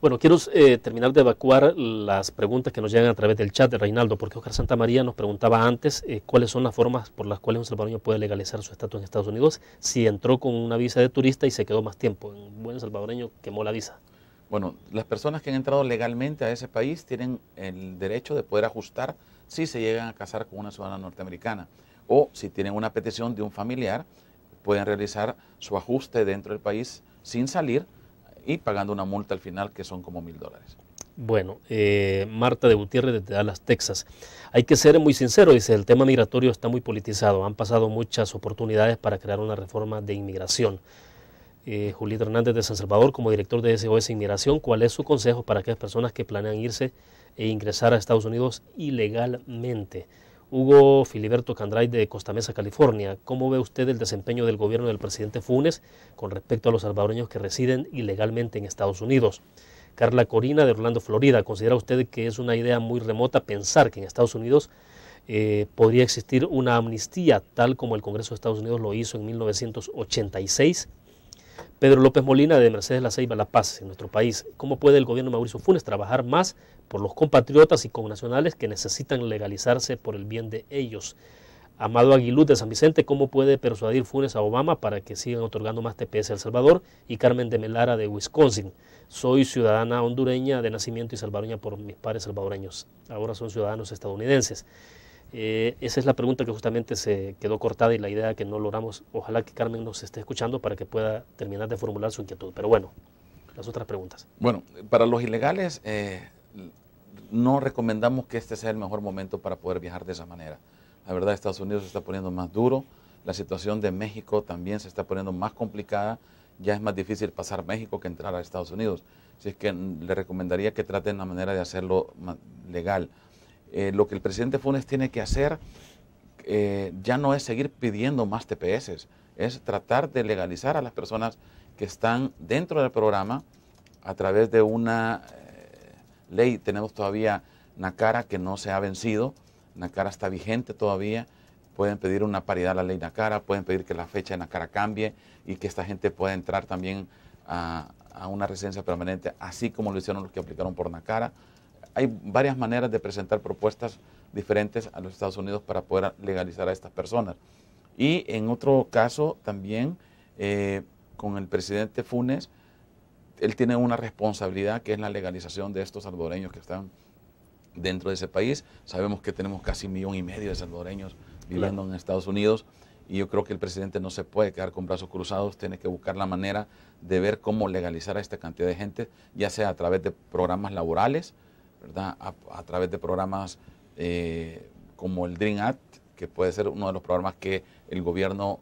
Speaker 1: Bueno, quiero eh, terminar de evacuar las preguntas que nos llegan a través del chat de Reinaldo, porque Oscar Santa María nos preguntaba antes eh, cuáles son las formas por las cuales un salvadoreño puede legalizar su estatus en Estados Unidos si entró con una visa de turista y se quedó más tiempo. Un buen
Speaker 2: salvadoreño quemó la visa. Bueno, las personas que han entrado legalmente a ese país tienen el derecho de poder ajustar si se llegan a casar con una ciudadana norteamericana o si tienen una petición de un familiar, pueden realizar su ajuste dentro del país sin salir y pagando una multa al final que son como mil dólares. Bueno, eh, Marta de
Speaker 1: Gutiérrez de Dallas, Texas. Hay que ser muy sincero, dice, el tema migratorio está muy politizado. Han pasado muchas oportunidades para crear una reforma de inmigración. Eh, Hernández de San Salvador, como director de SOS Inmigración, ¿cuál es su consejo para aquellas personas que planean irse e ingresar a Estados Unidos ilegalmente? Hugo Filiberto Candray de Costa Mesa, California. ¿Cómo ve usted el desempeño del gobierno del presidente Funes con respecto a los salvadoreños que residen ilegalmente en Estados Unidos? Carla Corina de Orlando, Florida. ¿Considera usted que es una idea muy remota pensar que en Estados Unidos eh, podría existir una amnistía tal como el Congreso de Estados Unidos lo hizo en 1986? Pedro López Molina de Mercedes La Ceiba, La Paz, en nuestro país. ¿Cómo puede el gobierno Mauricio Funes trabajar más por los compatriotas y connacionales que necesitan legalizarse por el bien de ellos? Amado Aguiluz de San Vicente, ¿cómo puede persuadir Funes a Obama para que sigan otorgando más TPS al El Salvador? Y Carmen de Melara de Wisconsin, soy ciudadana hondureña de nacimiento y salvadoreña por mis padres salvadoreños. Ahora son ciudadanos estadounidenses. Eh, esa es la pregunta que justamente se quedó cortada y la idea que no logramos. Ojalá que Carmen nos esté escuchando para que pueda terminar de formular su inquietud. Pero bueno, las otras preguntas.
Speaker 2: Bueno, para los ilegales eh, no recomendamos que este sea el mejor momento para poder viajar de esa manera. La verdad, Estados Unidos se está poniendo más duro. La situación de México también se está poniendo más complicada. Ya es más difícil pasar México que entrar a Estados Unidos. Así es que le recomendaría que traten la manera de hacerlo legal. Eh, lo que el presidente Funes tiene que hacer eh, ya no es seguir pidiendo más TPS, es tratar de legalizar a las personas que están dentro del programa a través de una eh, ley. Tenemos todavía NACARA que no se ha vencido, NACARA está vigente todavía. Pueden pedir una paridad a la ley NACARA, pueden pedir que la fecha de NACARA cambie y que esta gente pueda entrar también a, a una residencia permanente, así como lo hicieron los que aplicaron por NACARA hay varias maneras de presentar propuestas diferentes a los Estados Unidos para poder legalizar a estas personas. Y en otro caso también, eh, con el presidente Funes, él tiene una responsabilidad que es la legalización de estos salvadoreños que están dentro de ese país. Sabemos que tenemos casi un millón y medio de salvadoreños viviendo en Estados Unidos y yo creo que el presidente no se puede quedar con brazos cruzados, tiene que buscar la manera de ver cómo legalizar a esta cantidad de gente, ya sea a través de programas laborales, a, través de programas eh, como el Dream Act, que puede ser uno de los programas que el gobierno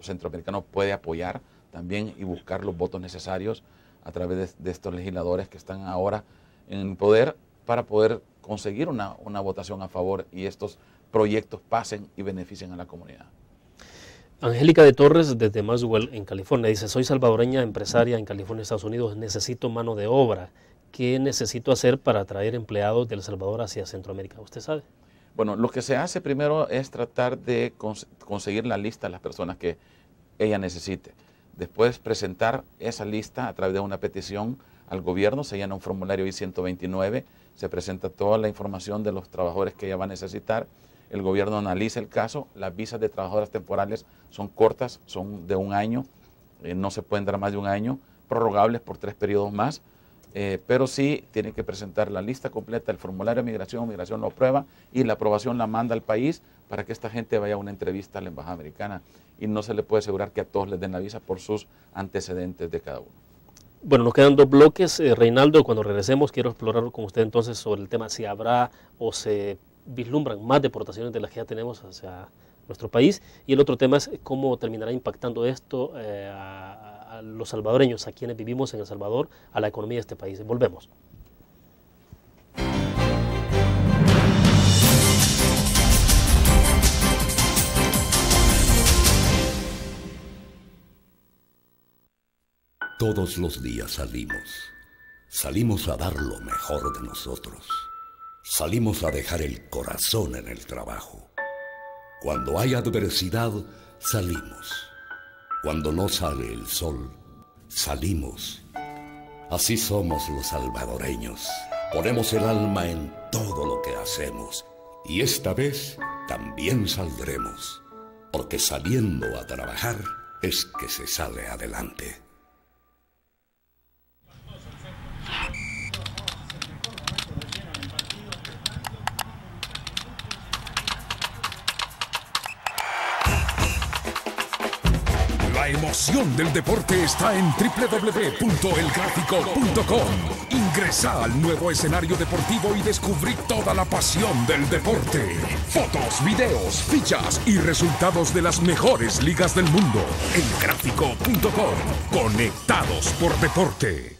Speaker 2: centroamericano puede apoyar también y buscar los votos necesarios a través de, estos legisladores que están ahora en poder para poder conseguir una, votación a favor y estos proyectos pasen y beneficien a la comunidad.
Speaker 1: Angélica de Torres desde Maxwell en California dice, soy salvadoreña empresaria en California, Estados Unidos, necesito mano de obra ¿Qué necesito hacer para atraer empleados de El Salvador hacia Centroamérica? ¿Usted sabe?
Speaker 2: Bueno, lo que se hace primero es tratar de conseguir la lista de las personas que ella necesite. Después presentar esa lista a través de una petición al gobierno, se llena un formulario I-129, se presenta toda la información de los trabajadores que ella va a necesitar, el gobierno analiza el caso, las visas de trabajadoras temporales son cortas, son de un año, eh, no se pueden dar más de un año, prorrogables por tres periodos más, eh, pero sí tienen que presentar la lista completa, el formulario de migración, migración lo aprueba y la aprobación la manda al país para que esta gente vaya a una entrevista a la Embajada Americana y no se le puede asegurar que a todos les den la visa por sus antecedentes de cada uno.
Speaker 1: Bueno, nos quedan dos bloques. Eh, Reinaldo, cuando regresemos quiero explorar con usted entonces sobre el tema si habrá o se vislumbran más deportaciones de las que ya tenemos hacia nuestro país. Y el otro tema es cómo terminará impactando esto eh, a los salvadoreños, a quienes vivimos en El Salvador, a la economía de este país. Volvemos.
Speaker 3: Todos los días salimos. Salimos a dar lo mejor de nosotros. Salimos a dejar el corazón en el trabajo. Cuando hay adversidad, salimos cuando no sale el sol, salimos. Así somos los salvadoreños. Ponemos el alma en todo lo que hacemos. Y esta vez también saldremos. Porque saliendo a trabajar es que se sale adelante.
Speaker 5: La emoción del deporte está en www.elgráfico.com. Ingresa al nuevo escenario deportivo y descubrí toda la pasión del deporte. Fotos, videos, fichas y resultados de las mejores ligas del mundo. Elgráfico.com. Conectados por deporte.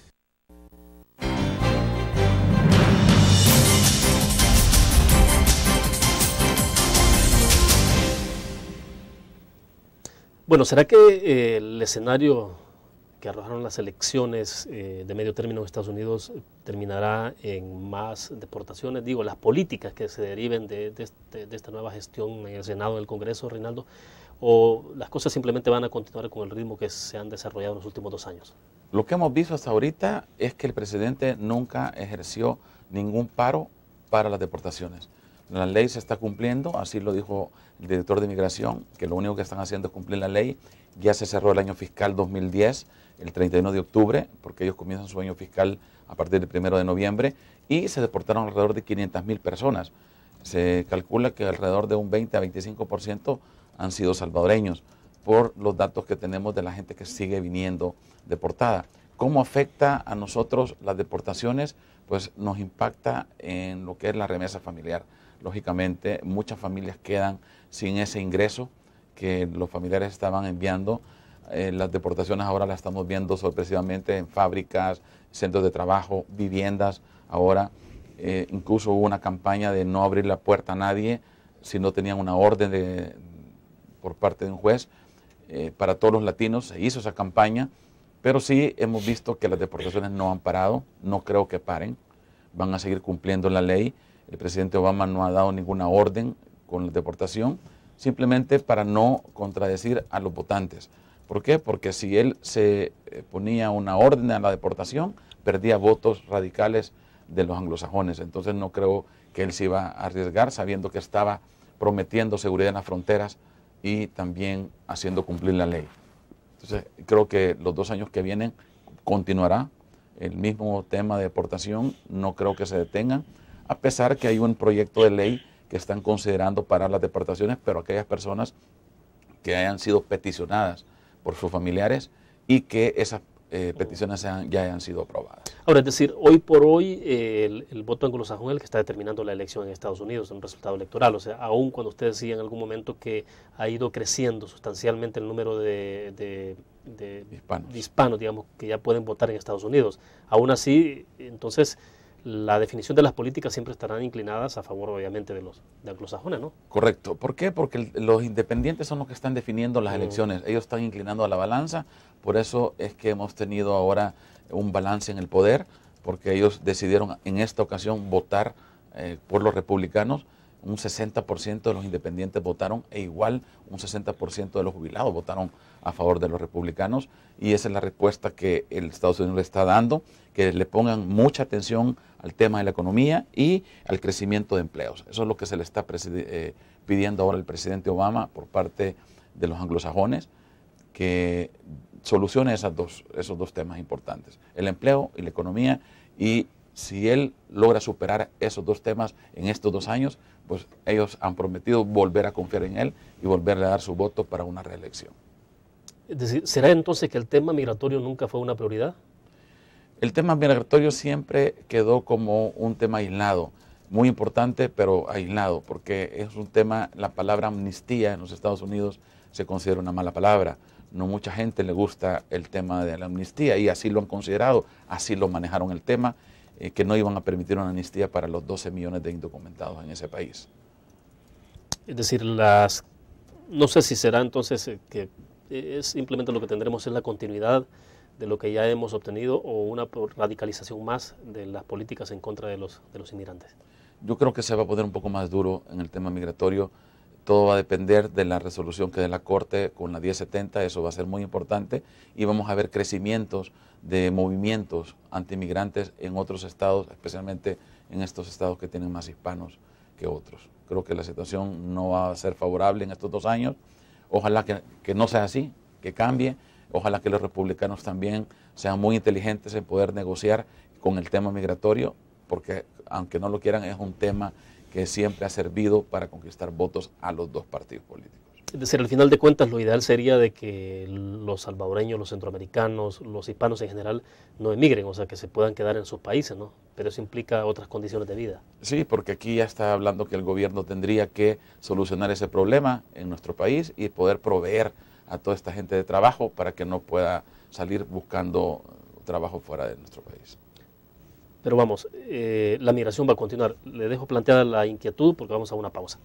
Speaker 1: Bueno, ¿será que eh, el escenario que arrojaron las elecciones eh, de medio término en Estados Unidos eh, terminará en más deportaciones? Digo, las políticas que se deriven este, de, esta nueva gestión en el Senado, en el Congreso, Reinaldo, o las cosas simplemente van a continuar con el ritmo que se han desarrollado en los últimos dos años?
Speaker 2: Lo que hemos visto hasta ahorita es que el presidente nunca ejerció ningún paro para las deportaciones. La ley se está cumpliendo, así lo dijo el director de Migración, que lo único que están haciendo es cumplir la ley. Ya se cerró el año fiscal 2010, el 31 de octubre, porque ellos comienzan su año fiscal a partir del 1 de noviembre, y se deportaron alrededor de 500.000 personas. Se calcula que alrededor de un 20 a 25% han sido salvadoreños, por los datos que tenemos de la gente que sigue viniendo deportada. ¿Cómo afecta a nosotros las deportaciones? Pues nos impacta en lo que es la remesa familiar lógicamente muchas familias quedan sin ese ingreso que los familiares estaban enviando. Eh, las deportaciones ahora las estamos viendo sorpresivamente en fábricas, centros de trabajo, viviendas. Ahora eh, incluso hubo una campaña de no abrir la puerta a nadie si no tenían una orden por parte de un juez. Eh, para todos los latinos se hizo esa campaña, pero sí hemos visto que las deportaciones no han parado, no creo que paren, van a seguir cumpliendo la ley. El presidente Obama no ha dado ninguna orden con la deportación, simplemente para no contradecir a los votantes. ¿Por qué? Porque si él se eh, ponía una orden a la deportación, perdía votos radicales de los anglosajones. Entonces no creo que él se iba a arriesgar sabiendo que estaba prometiendo seguridad en las fronteras y también haciendo cumplir la ley. Entonces creo que los dos años que vienen continuará el mismo tema de deportación, no creo que se detengan a pesar que hay un proyecto de ley que están considerando parar las deportaciones, pero aquellas personas que hayan sido peticionadas por sus familiares y que esas eh, peticiones ya hayan sido aprobadas.
Speaker 1: Ahora, es decir, hoy por hoy eh, el, voto anglosajón es el que está determinando la elección en Estados Unidos, un resultado electoral. O sea, aún cuando usted decía en algún momento que ha ido creciendo sustancialmente el número de, hispanos. hispanos, digamos, que ya pueden votar en Estados Unidos, aún así, entonces la definición de las políticas siempre estarán inclinadas a favor, obviamente, de los de anglosajones, ¿no?
Speaker 2: Correcto. ¿Por qué? Porque los independientes son los que están definiendo las mm. elecciones. Ellos están inclinando a la balanza. Por eso es que hemos tenido ahora un balance en el poder, porque ellos decidieron en esta ocasión votar eh, por los republicanos un 60% de los independientes votaron e igual un 60% de los jubilados votaron a favor de los republicanos y esa es la respuesta que el Estados Unidos le está dando, que le pongan mucha atención al tema de la economía y al crecimiento de empleos. Eso es lo que se le está eh, pidiendo ahora al presidente Obama por parte de los anglosajones, que solucione esos dos temas importantes, el empleo y la economía y si él logra superar esos dos temas en estos dos años, pues ellos han prometido volver a confiar en él y volverle a dar su voto para una reelección.
Speaker 1: ¿será entonces que el tema migratorio nunca fue una prioridad?
Speaker 2: El tema migratorio siempre quedó como un tema aislado, muy importante, pero aislado, porque es un tema, la palabra amnistía en los Estados Unidos se considera una mala palabra. No mucha gente le gusta el tema de la amnistía y así lo han considerado, así lo manejaron el tema eh, que no iban a permitir una amnistía para los 12 millones de indocumentados en ese país.
Speaker 1: Es decir, las no sé si será entonces eh, que eh, es simplemente lo que tendremos es la continuidad de lo que ya hemos obtenido o una radicalización más de las políticas en contra de los, de los inmigrantes.
Speaker 2: Yo creo que se va a poner un poco más duro en el tema migratorio. Todo va a depender de la resolución que dé la Corte con la 1070, eso va a ser muy importante y vamos a ver crecimientos de movimientos antimigrantes en otros estados, especialmente en estos estados que tienen más hispanos que otros. Creo que la situación no va a ser favorable en estos dos años. Ojalá que, que no sea así, que cambie. Ojalá que los republicanos también sean muy inteligentes en poder negociar con el tema migratorio, porque aunque no lo quieran, es un tema que siempre ha servido para conquistar votos a los dos partidos políticos
Speaker 1: al final de cuentas lo ideal sería de que los salvadoreños, los centroamericanos, los hispanos en general no emigren, o sea, que se puedan quedar en sus países, ¿no? Pero eso implica otras condiciones de vida.
Speaker 2: Sí, porque aquí ya está hablando que el gobierno tendría que solucionar ese problema en nuestro país y poder proveer a toda esta gente de trabajo para que no pueda salir buscando trabajo fuera de nuestro país.
Speaker 1: Pero vamos, eh, la migración va a continuar. Le dejo planteada la inquietud porque vamos a una pausa.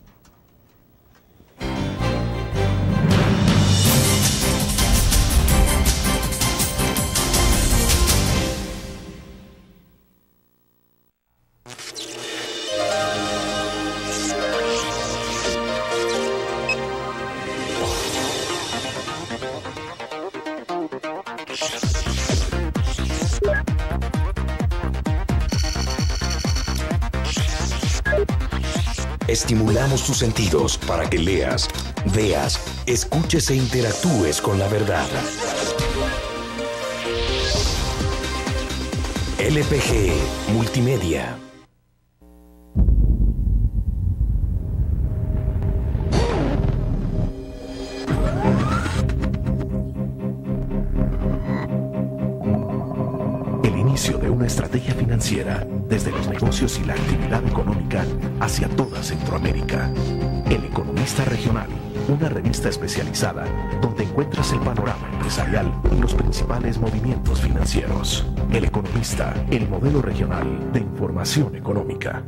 Speaker 3: Estimulamos tus sentidos para que leas, veas, escuches e interactúes con la verdad. LPG Multimedia.
Speaker 5: El inicio de una estrategia financiera desde los negocios y la actividad hacia toda Centroamérica. El Economista Regional, una revista especializada donde encuentras el panorama empresarial y los principales movimientos financieros. El Economista, el modelo regional de información económica.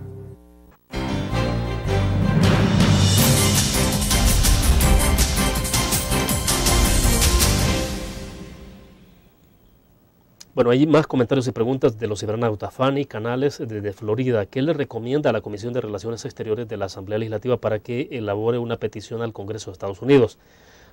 Speaker 1: Bueno, hay más comentarios y preguntas de los cibernautas. Fanny Canales, desde Florida. ¿Qué le recomienda a la Comisión de Relaciones Exteriores de la Asamblea Legislativa para que elabore una petición al Congreso de Estados Unidos?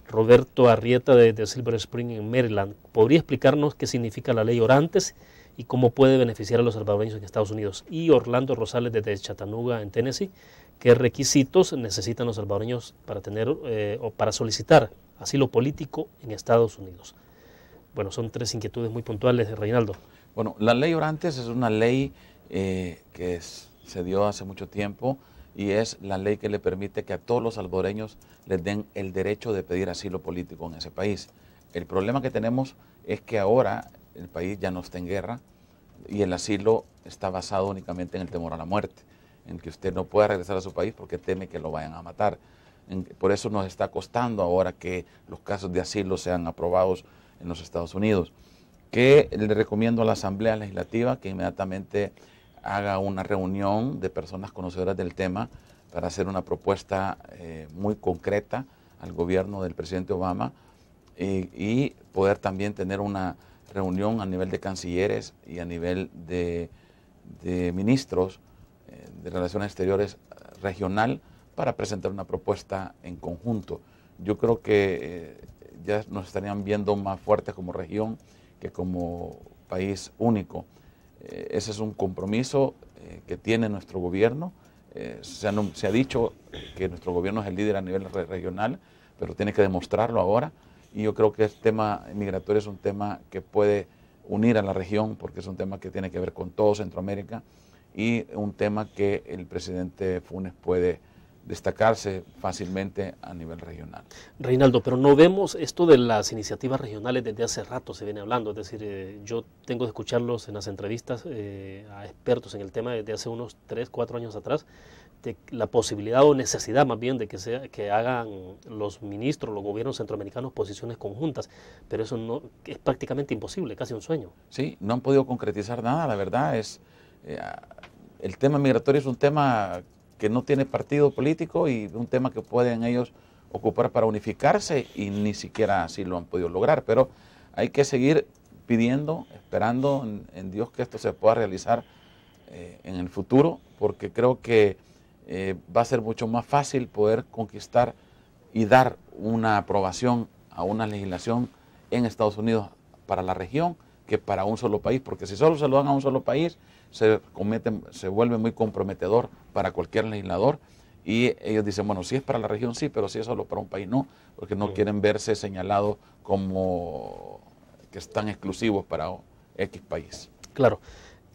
Speaker 1: Roberto Arrieta, de, Silver Spring, en Maryland. ¿Podría explicarnos qué significa la ley Orantes y cómo puede beneficiar a los salvadoreños en Estados Unidos? Y Orlando Rosales, desde Chattanooga, en Tennessee. ¿Qué requisitos necesitan los salvadoreños para, tener, eh, o para solicitar asilo político en Estados Unidos? Bueno, son tres inquietudes muy puntuales, de Reinaldo.
Speaker 2: Bueno, la ley Orantes es una ley eh, que se dio hace mucho tiempo y es la ley que le permite que a todos los salvadoreños les den el derecho de pedir asilo político en ese país. El problema que tenemos es que ahora el país ya no está en guerra y el asilo está basado únicamente en el temor a la muerte, en que usted no pueda regresar a su país porque teme que lo vayan a matar. Por eso nos está costando ahora que los casos de asilo sean aprobados en los Estados Unidos, que le recomiendo a la Asamblea Legislativa que inmediatamente haga una reunión de personas conocedoras del tema para hacer una propuesta eh, muy concreta al gobierno del presidente Obama y, poder también tener una reunión a nivel de cancilleres y a nivel de, ministros eh, de Relaciones Exteriores eh, regional para presentar una propuesta en conjunto. Yo creo que ya nos estarían viendo más fuertes como región que como país único. Eh, ese es un compromiso eh, que tiene nuestro gobierno. Eh, se, ha, dicho que nuestro gobierno es el líder a nivel regional, pero tiene que demostrarlo ahora. Y yo creo que el tema migratorio es un tema que puede unir a la región, porque es un tema que tiene que ver con todo Centroamérica y un tema que el presidente Funes puede destacarse fácilmente a nivel regional.
Speaker 1: Reinaldo, pero no vemos esto de las iniciativas regionales desde hace rato, se viene hablando, es decir, eh, yo tengo de escucharlos en las entrevistas eh, a expertos en el tema desde hace unos 3, 4 años atrás, de la posibilidad o necesidad más bien de que, sea, que hagan los ministros, los gobiernos centroamericanos
Speaker 2: posiciones conjuntas, pero eso no, es prácticamente imposible, casi un sueño. Sí, no han podido concretizar nada, la verdad es... Eh, el tema migratorio es un tema que no tiene partido político y un tema que pueden ellos ocupar para unificarse y ni siquiera así lo han podido lograr. Pero hay que seguir pidiendo, esperando en, Dios que esto se pueda realizar eh, en el futuro, porque creo que eh, va a ser mucho más fácil poder conquistar y dar una aprobación a una legislación en Estados Unidos para la región que para un solo país, porque si solo se lo dan a un solo país, se, se vuelve muy comprometedor para cualquier legislador. Y ellos dicen, bueno, si es para la región sí, pero si es solo para un país no, porque no quieren verse señalados como que están exclusivos para X país.
Speaker 1: Claro.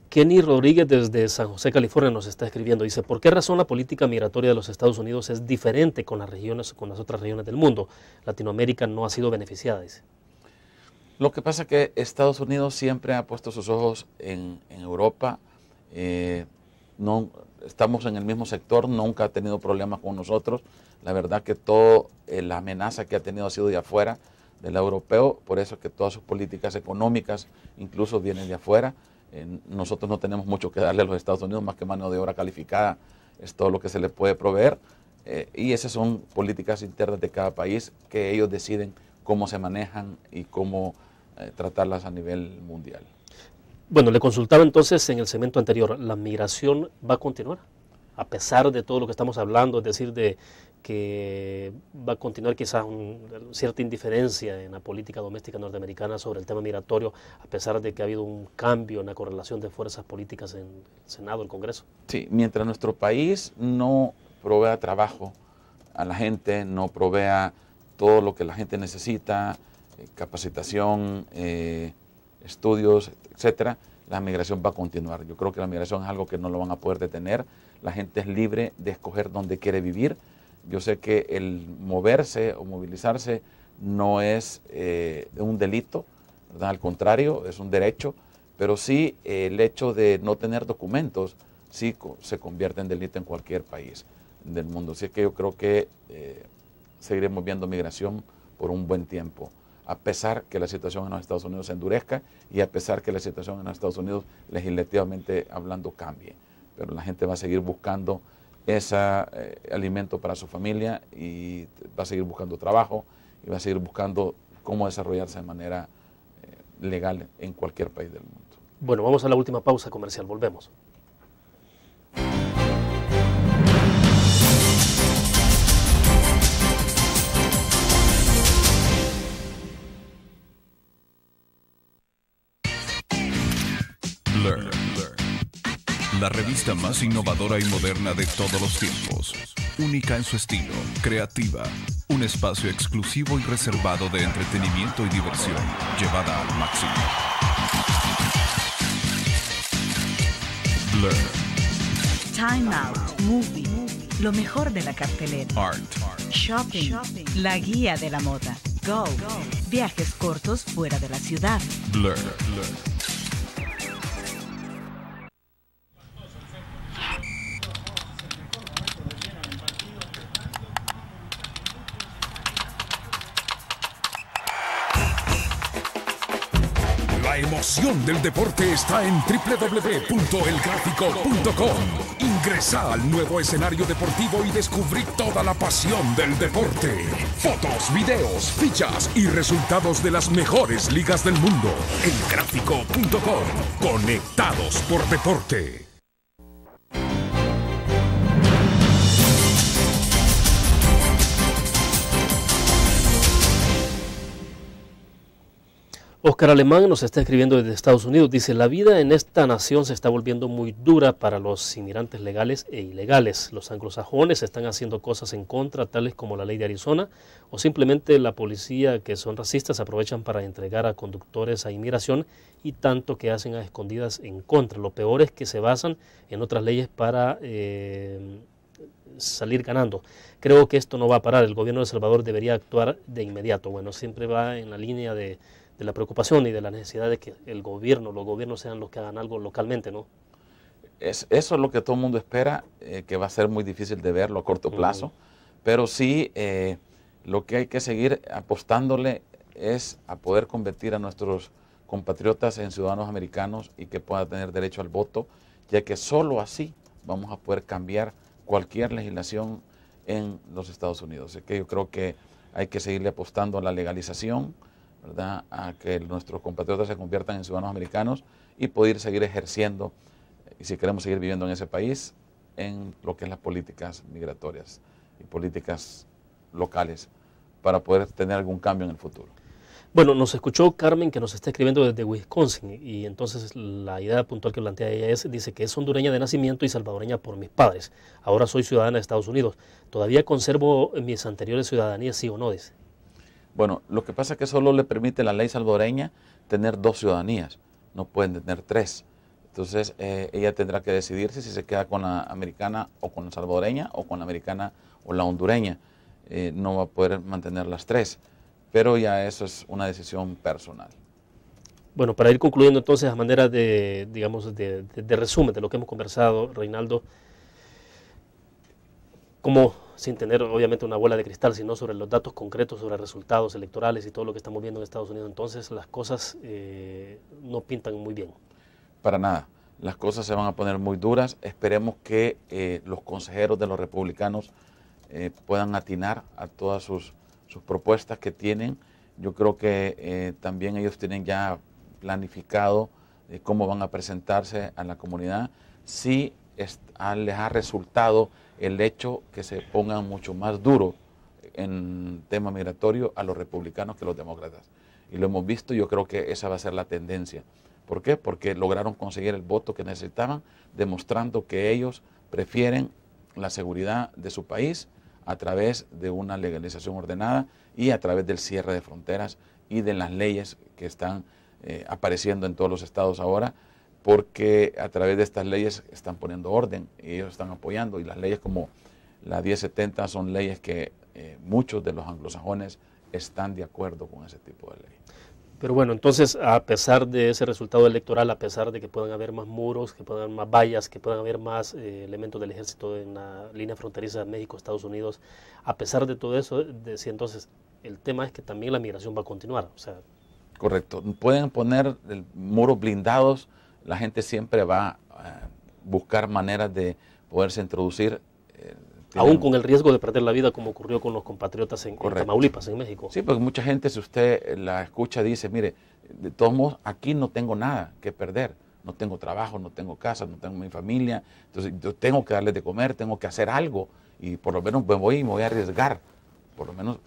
Speaker 1: Kenny Rodríguez desde San José, California, nos está escribiendo. Dice, ¿por qué razón la política migratoria de los Estados Unidos es diferente con las regiones, con las otras regiones del mundo? Latinoamérica
Speaker 2: no ha sido beneficiada, dice. Lo que pasa es que Estados Unidos siempre ha puesto sus ojos en, Europa. Eh, no, estamos en el mismo sector, nunca ha tenido problemas con nosotros. La verdad que toda eh, la amenaza que ha tenido ha sido de afuera, del europeo, por eso es que todas sus políticas económicas incluso vienen de afuera. Eh, nosotros no tenemos mucho que darle a los Estados Unidos, más que mano de obra calificada, es todo lo que se le puede proveer. y esas son políticas internas de cada país que ellos deciden cómo se manejan y cómo eh, tratarlas a nivel mundial.
Speaker 1: Bueno, le consultaba entonces en el segmento anterior, ¿la migración va a continuar? A pesar de todo lo que estamos hablando, es decir, de que va a continuar quizás cierta indiferencia en la política doméstica norteamericana sobre el tema migratorio, a pesar de que ha habido un cambio en la correlación de fuerzas políticas en el Senado, el Congreso.
Speaker 2: Sí, mientras nuestro país no provea trabajo a la gente, no provea todo lo que la gente necesita, eh, capacitación, eh, estudios, etcétera, la migración va a continuar. Yo creo que la migración es algo que no lo van a poder detener. La gente es libre de escoger dónde quiere vivir. Yo sé que el moverse o movilizarse no es eh, un delito, al contrario, es un derecho, pero sí el hecho de no tener documentos sí se convierte en delito en cualquier país del mundo. Así es que yo creo que seguiremos viendo migración por un buen tiempo, a pesar que la situación en los Estados Unidos se endurezca y a pesar que la situación en los Estados Unidos legislativamente hablando cambie. Pero la gente va a seguir buscando ese eh, alimento para su familia y va a seguir buscando trabajo y va a seguir buscando cómo desarrollarse de manera eh, legal en cualquier país del mundo.
Speaker 1: Bueno, vamos a la última pausa comercial, volvemos.
Speaker 4: la revista más innovadora y moderna de todos los tiempos. Única en su estilo, creativa, un espacio exclusivo y reservado de entretenimiento y diversión, llevada al máximo. Blur. Time Out, Movie, lo mejor de la cartelera. Art. Shopping, la guía de la moda. Go, viajes cortos fuera de la ciudad. Blur. Blur.
Speaker 5: pasión del deporte está en www.elgráfico.com. Ingresa al nuevo escenario deportivo y descubrí toda la pasión del deporte. Fotos, videos, fichas y resultados de las mejores ligas del mundo. Elgráfico.com. Conectados por deporte.
Speaker 1: Oscar Alemán nos está escribiendo desde Estados Unidos. Dice, la vida en esta nación se está volviendo muy dura para los inmigrantes legales e ilegales. Los anglosajones están haciendo cosas en contra, tales como la ley de Arizona, o simplemente la policía, que son racistas, aprovechan para entregar a conductores a inmigración y tanto que hacen a escondidas en contra. Lo peor es que se basan en otras leyes para... Eh, salir ganando. Creo que esto no va a parar. El gobierno de El Salvador debería actuar de inmediato. Bueno, siempre va en la línea de, de la preocupación y de la necesidad de que el gobierno, los gobiernos sean los que hagan algo localmente, ¿no?
Speaker 2: Es, eso es lo que todo el mundo espera, eh, que va a ser muy difícil de verlo a corto plazo, pero sí eh, lo que hay que seguir apostándole es a poder convertir a nuestros compatriotas en ciudadanos americanos y que puedan tener derecho al voto, ya que solo así vamos a poder cambiar cualquier legislación en los Estados Unidos. Así que yo creo que hay que seguirle apostando a la legalización a que nuestros compatriotas se conviertan en ciudadanos americanos y poder seguir ejerciendo, y eh, si queremos seguir viviendo en ese país, en lo que es las políticas migratorias y políticas locales para poder tener algún cambio en el futuro.
Speaker 1: Bueno, nos escuchó Carmen que nos está escribiendo desde Wisconsin y entonces la idea puntual que plantea ella es, dice que es hondureña de nacimiento y salvadoreña por mis padres. Ahora soy ciudadana de Estados Unidos. ¿Todavía conservo mis anteriores ciudadanías, sí o no? Dice.
Speaker 2: Bueno, lo que pasa es que solo le permite la ley salvadoreña tener dos ciudadanías, no pueden tener tres. Entonces eh, ella tendrá que decidirse si se queda con la americana o con la salvadoreña o con la americana o la hondureña. Eh, no va a poder mantener las tres, pero ya eso es una decisión personal.
Speaker 1: Bueno, para ir concluyendo entonces a manera de, digamos, de, de resumen de lo que hemos conversado, Reinaldo, como sin tener obviamente una bola de cristal, sino sobre los datos concretos, sobre resultados electorales y todo lo que estamos viendo en Estados Unidos. Entonces las cosas eh, no pintan muy bien.
Speaker 2: Para nada. Las cosas se van a poner muy duras. Esperemos que eh, los consejeros de los republicanos eh, puedan atinar a todas sus, propuestas que tienen. Yo creo que también ellos tienen ya planificado cómo van a presentarse a la comunidad. Si les ha resultado el hecho que se pongan mucho más duro en tema migratorio a los republicanos que a los demócratas. Y lo hemos visto, yo creo que esa va a ser la tendencia. ¿Por qué? Porque lograron conseguir el voto que necesitaban, demostrando que ellos prefieren la seguridad de su país a través de una legalización ordenada y a través del cierre de fronteras y de las leyes que están eh, apareciendo en todos los estados ahora porque a través de estas leyes están poniendo orden y ellos están apoyando. Y las leyes como la 1070 son leyes que eh, muchos de los anglosajones están de acuerdo con ese tipo de ley.
Speaker 1: Pero bueno, entonces, a pesar de ese resultado electoral, a pesar de que puedan haber más muros, que puedan haber más vallas, que puedan haber más eh, elementos del ejército en la línea fronteriza de México-Estados Unidos, a pesar de todo eso, de, entonces el tema es que también la migración va a continuar. O sea,
Speaker 2: Correcto. Pueden poner muros blindados, la gente siempre va a buscar maneras de poderse introducir. Eh,
Speaker 1: Aún con el riesgo de perder la vida, como ocurrió con los compatriotas en, en Tamaulipas,
Speaker 2: en México. Sí, porque mucha gente, si usted la escucha, dice, mire, de todos modos, aquí no tengo nada que perder no tengo trabajo, no tengo casa, no tengo mi familia, entonces yo tengo que darles de comer, tengo que hacer algo y por lo menos me voy y me voy a arriesgar, por lo menos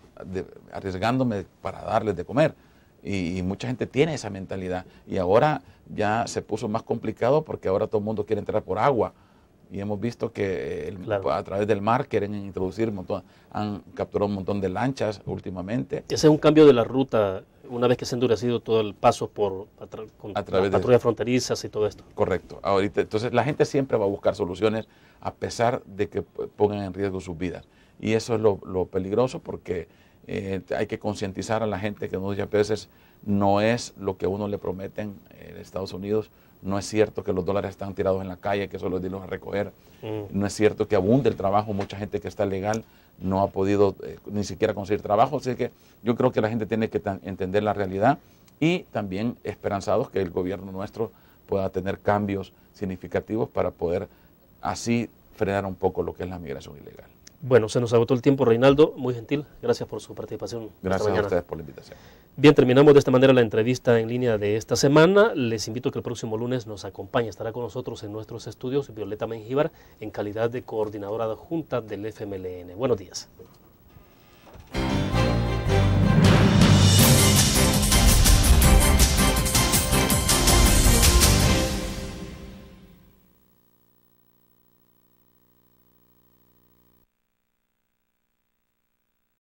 Speaker 2: arriesgándome para darles de comer y, mucha gente tiene esa mentalidad. Y ahora ya se puso más complicado porque ahora todo el mundo quiere entrar por agua. Y hemos visto que eh, a través del mar quieren introducir montón, han capturado un montón de lanchas últimamente. Ese es un cambio de la ruta una vez que se ha
Speaker 1: endurecido todo el paso por a, través de patrullas fronterizas y todo
Speaker 2: esto. Correcto. Ahorita, entonces la gente siempre va a buscar soluciones a pesar de que pongan en riesgo sus vidas. Y eso es lo peligroso porque eh, hay que concientizar a la gente que muchas veces no es lo que uno le prometen en Estados Unidos. No es cierto que los dólares están tirados en la calle, que solo los a recoger. Mm. No es cierto que abunde el trabajo. Mucha gente que está legal no ha podido eh, ni siquiera conseguir trabajo. Así que yo creo que la gente tiene que entender la realidad y también esperanzados que el gobierno nuestro pueda tener cambios significativos para poder así frenar un poco lo que es la migración ilegal.
Speaker 1: Bueno, se nos agotó el tiempo, Reinaldo. Muy gentil, gracias por su participación. Gracias a ustedes por la invitación. Bien, terminamos de esta manera la entrevista en línea de esta semana. Les invito a que el próximo lunes nos acompañe. Estará con nosotros en nuestros estudios Violeta Mengíbar en calidad de coordinadora adjunta del FMLN. Buenos días.